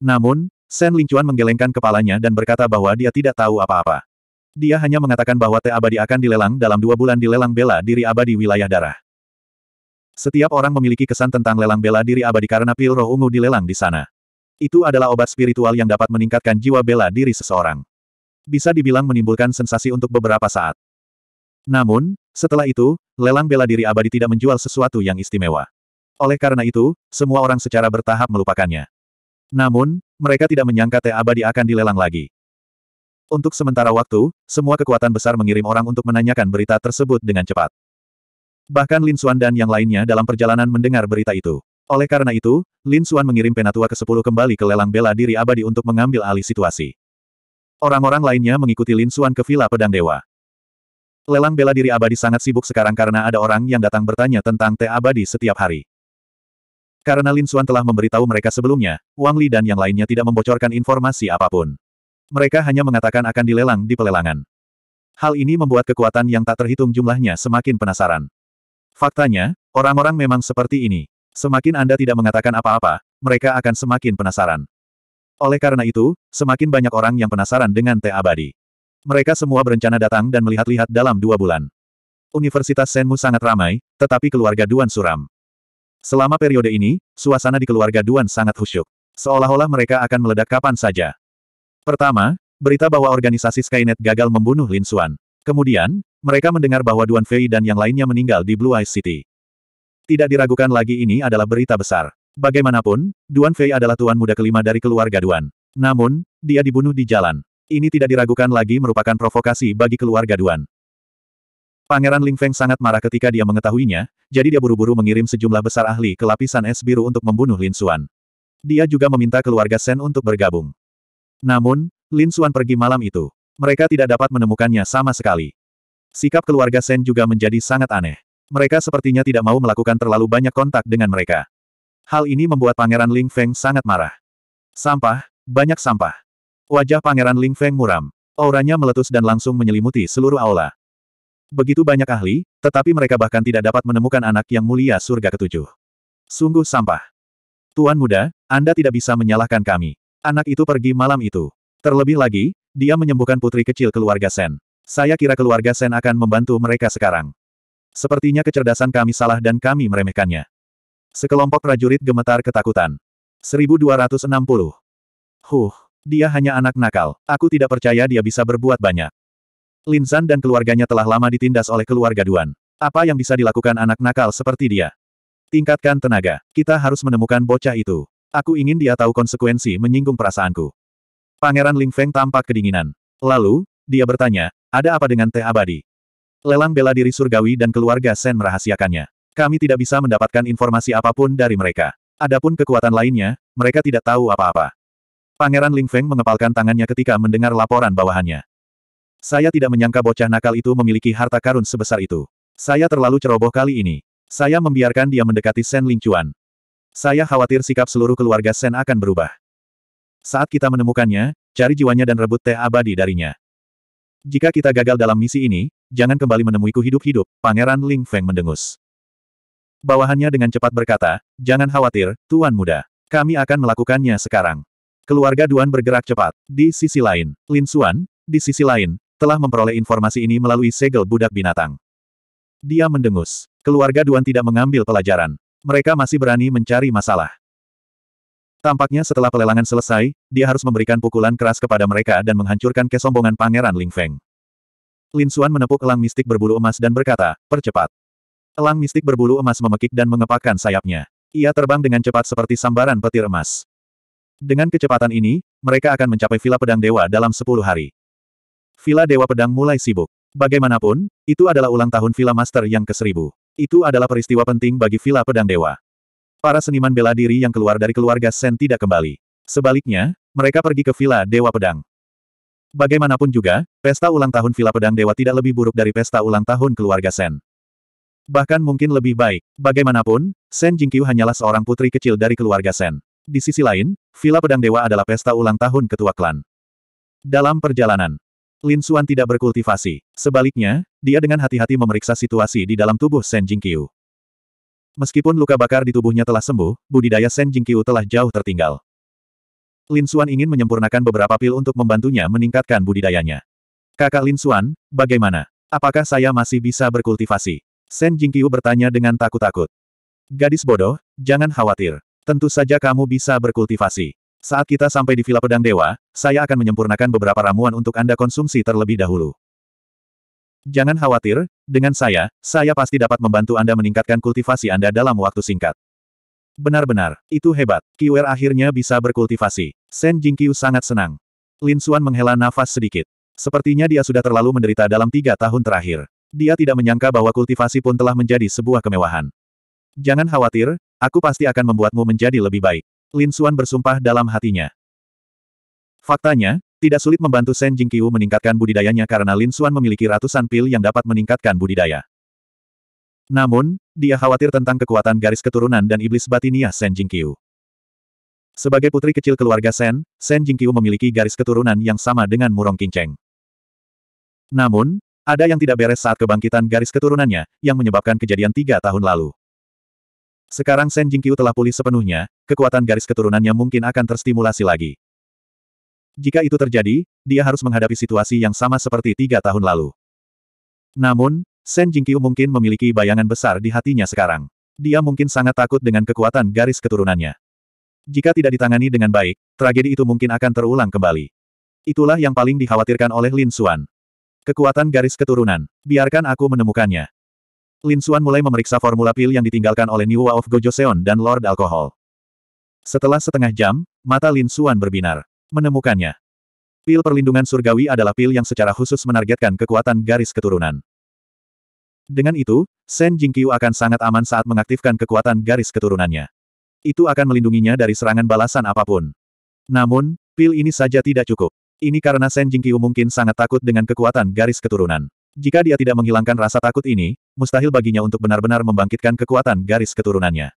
Namun, Sen Lingcuan menggelengkan kepalanya dan berkata bahwa dia tidak tahu apa-apa. Dia hanya mengatakan bahwa Te abadi akan dilelang dalam dua bulan dilelang bela diri abadi wilayah darah. Setiap orang memiliki kesan tentang lelang bela diri abadi karena pil roh ungu dilelang di sana. Itu adalah obat spiritual yang dapat meningkatkan jiwa bela diri seseorang. Bisa dibilang menimbulkan sensasi untuk beberapa saat. Namun, setelah itu, lelang bela diri abadi tidak menjual sesuatu yang istimewa. Oleh karena itu, semua orang secara bertahap melupakannya. Namun, mereka tidak menyangka teh abadi akan dilelang lagi. Untuk sementara waktu, semua kekuatan besar mengirim orang untuk menanyakan berita tersebut dengan cepat. Bahkan Lin Xuan dan yang lainnya dalam perjalanan mendengar berita itu. Oleh karena itu, Lin Xuan mengirim penatua ke-10 kembali ke lelang bela diri abadi untuk mengambil alih situasi. Orang-orang lainnya mengikuti Lin Xuan ke Villa Pedang Dewa. Lelang bela diri abadi sangat sibuk sekarang karena ada orang yang datang bertanya tentang teh abadi setiap hari. Karena Lin Xuan telah memberitahu mereka sebelumnya, Wang Li dan yang lainnya tidak membocorkan informasi apapun. Mereka hanya mengatakan akan dilelang di pelelangan. Hal ini membuat kekuatan yang tak terhitung jumlahnya semakin penasaran. Faktanya, orang-orang memang seperti ini. Semakin Anda tidak mengatakan apa-apa, mereka akan semakin penasaran. Oleh karena itu, semakin banyak orang yang penasaran dengan teh abadi. Mereka semua berencana datang dan melihat-lihat dalam dua bulan. Universitas Senmu sangat ramai, tetapi keluarga Duan suram. Selama periode ini, suasana di keluarga Duan sangat khusyuk. Seolah-olah mereka akan meledak kapan saja. Pertama, berita bahwa organisasi Skynet gagal membunuh Lin Xuan. Kemudian, mereka mendengar bahwa Duan Fei dan yang lainnya meninggal di Blue Ice City. Tidak diragukan lagi ini adalah berita besar. Bagaimanapun, Duan Fei adalah tuan muda kelima dari keluarga Duan. Namun, dia dibunuh di jalan. Ini tidak diragukan lagi merupakan provokasi bagi keluarga Duan. Pangeran Ling Feng sangat marah ketika dia mengetahuinya, jadi dia buru-buru mengirim sejumlah besar ahli ke lapisan es biru untuk membunuh Lin Xuan. Dia juga meminta keluarga Shen untuk bergabung. Namun, Lin Xuan pergi malam itu. Mereka tidak dapat menemukannya sama sekali. Sikap keluarga Sen juga menjadi sangat aneh. Mereka sepertinya tidak mau melakukan terlalu banyak kontak dengan mereka. Hal ini membuat Pangeran Ling Feng sangat marah. Sampah, banyak sampah. Wajah Pangeran Ling Feng muram. Auranya meletus dan langsung menyelimuti seluruh aula. Begitu banyak ahli, tetapi mereka bahkan tidak dapat menemukan anak yang mulia surga ketujuh. Sungguh sampah. Tuan muda, Anda tidak bisa menyalahkan kami. Anak itu pergi malam itu. Terlebih lagi, dia menyembuhkan putri kecil keluarga Sen. Saya kira keluarga Sen akan membantu mereka sekarang. Sepertinya kecerdasan kami salah dan kami meremehkannya. Sekelompok prajurit gemetar ketakutan. 1260. Huh, dia hanya anak nakal. Aku tidak percaya dia bisa berbuat banyak. Lin Linsan dan keluarganya telah lama ditindas oleh keluarga Duan. Apa yang bisa dilakukan anak nakal seperti dia? Tingkatkan tenaga. Kita harus menemukan bocah itu. Aku ingin dia tahu konsekuensi menyinggung perasaanku. Pangeran Ling Feng tampak kedinginan. Lalu, dia bertanya, ada apa dengan teh abadi? Lelang bela diri surgawi dan keluarga Sen merahasiakannya. Kami tidak bisa mendapatkan informasi apapun dari mereka. Adapun kekuatan lainnya, mereka tidak tahu apa-apa. Pangeran Ling Feng mengepalkan tangannya ketika mendengar laporan bawahannya. Saya tidak menyangka bocah nakal itu memiliki harta karun sebesar itu. Saya terlalu ceroboh kali ini. Saya membiarkan dia mendekati Sen Ling Chuan. Saya khawatir sikap seluruh keluarga Sen akan berubah. Saat kita menemukannya, cari jiwanya dan rebut teh abadi darinya. Jika kita gagal dalam misi ini, jangan kembali menemuiku hidup-hidup, Pangeran Ling Feng mendengus. Bawahannya dengan cepat berkata, jangan khawatir, Tuan Muda. Kami akan melakukannya sekarang. Keluarga Duan bergerak cepat. Di sisi lain, Lin Xuan, di sisi lain, telah memperoleh informasi ini melalui segel budak binatang. Dia mendengus. Keluarga Duan tidak mengambil pelajaran. Mereka masih berani mencari masalah. Tampaknya setelah pelelangan selesai, dia harus memberikan pukulan keras kepada mereka dan menghancurkan kesombongan Pangeran Ling Feng. Lin Xuan menepuk elang mistik berbulu emas dan berkata, percepat. Elang mistik berbulu emas memekik dan mengepakkan sayapnya. Ia terbang dengan cepat seperti sambaran petir emas. Dengan kecepatan ini, mereka akan mencapai Villa Pedang Dewa dalam 10 hari. Villa Dewa Pedang mulai sibuk. Bagaimanapun, itu adalah ulang tahun Villa Master yang ke-1000. Itu adalah peristiwa penting bagi Villa Pedang Dewa. Para seniman bela diri yang keluar dari keluarga Sen tidak kembali. Sebaliknya, mereka pergi ke Villa Dewa Pedang. Bagaimanapun juga, pesta ulang tahun Villa Pedang Dewa tidak lebih buruk dari pesta ulang tahun keluarga Sen. Bahkan mungkin lebih baik. Bagaimanapun, Sen Jingqiu hanyalah seorang putri kecil dari keluarga Sen. Di sisi lain, Villa Pedang Dewa adalah pesta ulang tahun ketua klan. Dalam perjalanan, Lin Xuan tidak berkultivasi. Sebaliknya, dia dengan hati-hati memeriksa situasi di dalam tubuh Sen Jingqiu. Meskipun luka bakar di tubuhnya telah sembuh, budidaya Shen Jingqiu telah jauh tertinggal. Lin Xuan ingin menyempurnakan beberapa pil untuk membantunya meningkatkan budidayanya. Kakak Lin Xuan, bagaimana? Apakah saya masih bisa berkultivasi? Shen Jingqiu bertanya dengan takut-takut. Gadis bodoh, jangan khawatir. Tentu saja kamu bisa berkultivasi. Saat kita sampai di Villa Pedang Dewa, saya akan menyempurnakan beberapa ramuan untuk Anda konsumsi terlebih dahulu. Jangan khawatir, dengan saya, saya pasti dapat membantu Anda meningkatkan kultivasi Anda dalam waktu singkat. Benar-benar, itu hebat. Kiwer akhirnya bisa berkultivasi. Shen Jingqiu sangat senang. Lin Xuan menghela nafas sedikit. Sepertinya dia sudah terlalu menderita dalam tiga tahun terakhir. Dia tidak menyangka bahwa kultivasi pun telah menjadi sebuah kemewahan. Jangan khawatir, aku pasti akan membuatmu menjadi lebih baik. Lin Xuan bersumpah dalam hatinya. Faktanya, tidak sulit membantu Shen Jingqiu meningkatkan budidayanya karena Lin Xuan memiliki ratusan pil yang dapat meningkatkan budidaya. Namun, dia khawatir tentang kekuatan garis keturunan dan iblis batinia Shen Jingqiu. Sebagai putri kecil keluarga Shen, Shen Jingqiu memiliki garis keturunan yang sama dengan Murong Qingcheng. Namun, ada yang tidak beres saat kebangkitan garis keturunannya, yang menyebabkan kejadian tiga tahun lalu. Sekarang Shen Jingqiu telah pulih sepenuhnya, kekuatan garis keturunannya mungkin akan terstimulasi lagi. Jika itu terjadi, dia harus menghadapi situasi yang sama seperti tiga tahun lalu. Namun, Shen Jingqiu mungkin memiliki bayangan besar di hatinya sekarang. Dia mungkin sangat takut dengan kekuatan garis keturunannya. Jika tidak ditangani dengan baik, tragedi itu mungkin akan terulang kembali. Itulah yang paling dikhawatirkan oleh Lin Xuan. Kekuatan garis keturunan, biarkan aku menemukannya. Lin Xuan mulai memeriksa formula pil yang ditinggalkan oleh Niwa of Gojoseon dan Lord Alkohol. Setelah setengah jam, mata Lin Xuan berbinar menemukannya. Pil perlindungan surgawi adalah pil yang secara khusus menargetkan kekuatan garis keturunan. Dengan itu, Shen Jingqiu akan sangat aman saat mengaktifkan kekuatan garis keturunannya. Itu akan melindunginya dari serangan balasan apapun. Namun, pil ini saja tidak cukup. Ini karena Shen Jingqiu mungkin sangat takut dengan kekuatan garis keturunan. Jika dia tidak menghilangkan rasa takut ini, mustahil baginya untuk benar-benar membangkitkan kekuatan garis keturunannya.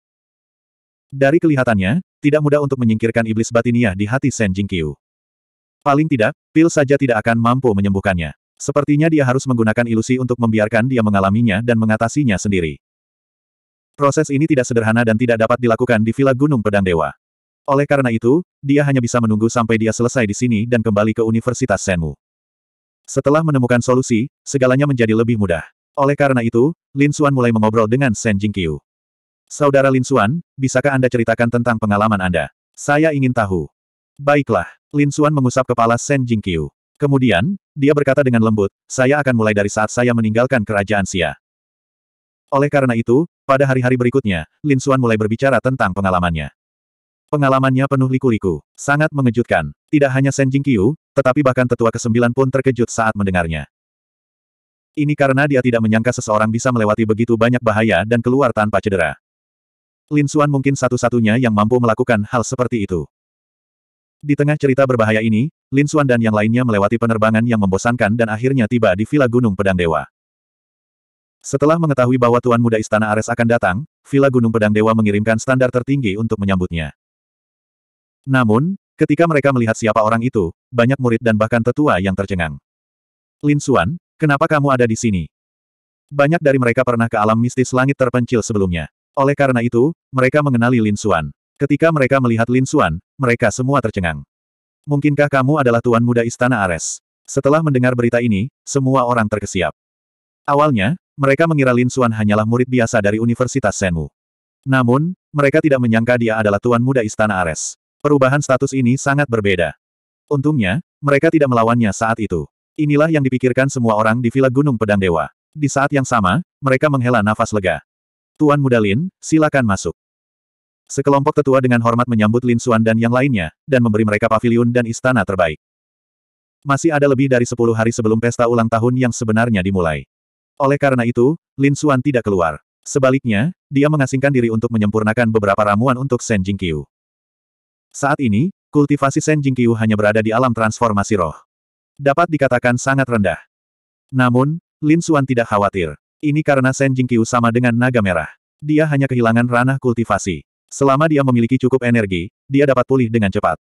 Dari kelihatannya, tidak mudah untuk menyingkirkan iblis batinia di hati Shen Jingqiu. Paling tidak, pil saja tidak akan mampu menyembuhkannya. Sepertinya dia harus menggunakan ilusi untuk membiarkan dia mengalaminya dan mengatasinya sendiri. Proses ini tidak sederhana dan tidak dapat dilakukan di Villa Gunung Pedang Dewa. Oleh karena itu, dia hanya bisa menunggu sampai dia selesai di sini dan kembali ke Universitas Senmu. Setelah menemukan solusi, segalanya menjadi lebih mudah. Oleh karena itu, Lin Suan mulai mengobrol dengan Shen Jingqiu. Saudara Lin Xuan, bisakah Anda ceritakan tentang pengalaman Anda? Saya ingin tahu. Baiklah, Lin Xuan mengusap kepala Shen Jingqiu. Kemudian, dia berkata dengan lembut, saya akan mulai dari saat saya meninggalkan kerajaan Xia. Oleh karena itu, pada hari-hari berikutnya, Lin Xuan mulai berbicara tentang pengalamannya. Pengalamannya penuh liku-liku, sangat mengejutkan. Tidak hanya Shen Jingqiu, tetapi bahkan tetua ke-9 pun terkejut saat mendengarnya. Ini karena dia tidak menyangka seseorang bisa melewati begitu banyak bahaya dan keluar tanpa cedera. Lin Suan mungkin satu-satunya yang mampu melakukan hal seperti itu. Di tengah cerita berbahaya ini, Lin Suan dan yang lainnya melewati penerbangan yang membosankan dan akhirnya tiba di Villa Gunung Pedang Dewa. Setelah mengetahui bahwa Tuan Muda Istana Ares akan datang, Villa Gunung Pedang Dewa mengirimkan standar tertinggi untuk menyambutnya. Namun, ketika mereka melihat siapa orang itu, banyak murid dan bahkan tetua yang tercengang. Lin Suan, kenapa kamu ada di sini? Banyak dari mereka pernah ke alam mistis langit terpencil sebelumnya. Oleh karena itu, mereka mengenali Lin Xuan. Ketika mereka melihat Lin Xuan, mereka semua tercengang. Mungkinkah kamu adalah tuan muda Istana Ares? Setelah mendengar berita ini, semua orang terkesiap. Awalnya, mereka mengira Lin Xuan hanyalah murid biasa dari Universitas Senwu. Namun, mereka tidak menyangka dia adalah tuan muda Istana Ares. Perubahan status ini sangat berbeda. Untungnya, mereka tidak melawannya saat itu. Inilah yang dipikirkan semua orang di Villa Gunung Pedang Dewa. Di saat yang sama, mereka menghela nafas lega. Tuan Mudalin, silakan masuk. Sekelompok tetua dengan hormat menyambut Lin Xuan dan yang lainnya, dan memberi mereka pavilion dan istana terbaik. Masih ada lebih dari sepuluh hari sebelum pesta ulang tahun yang sebenarnya dimulai. Oleh karena itu, Lin Xuan tidak keluar. Sebaliknya, dia mengasingkan diri untuk menyempurnakan beberapa ramuan untuk Shen Jingqiu. Saat ini, kultivasi Shen Jingqiu hanya berada di alam transformasi roh. Dapat dikatakan sangat rendah. Namun, Lin Xuan tidak khawatir. Ini karena Shen Jingqiu sama dengan naga merah. Dia hanya kehilangan ranah kultivasi. Selama dia memiliki cukup energi, dia dapat pulih dengan cepat.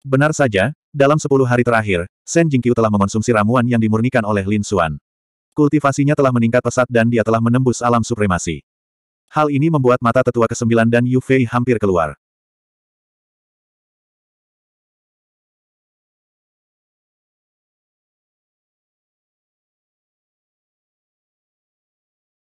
Benar saja, dalam sepuluh hari terakhir, Shen Jingqiu telah mengonsumsi ramuan yang dimurnikan oleh Lin Xuan. Kultivasinya telah meningkat pesat dan dia telah menembus alam supremasi. Hal ini membuat mata tetua kesembilan dan Yu Fei hampir keluar.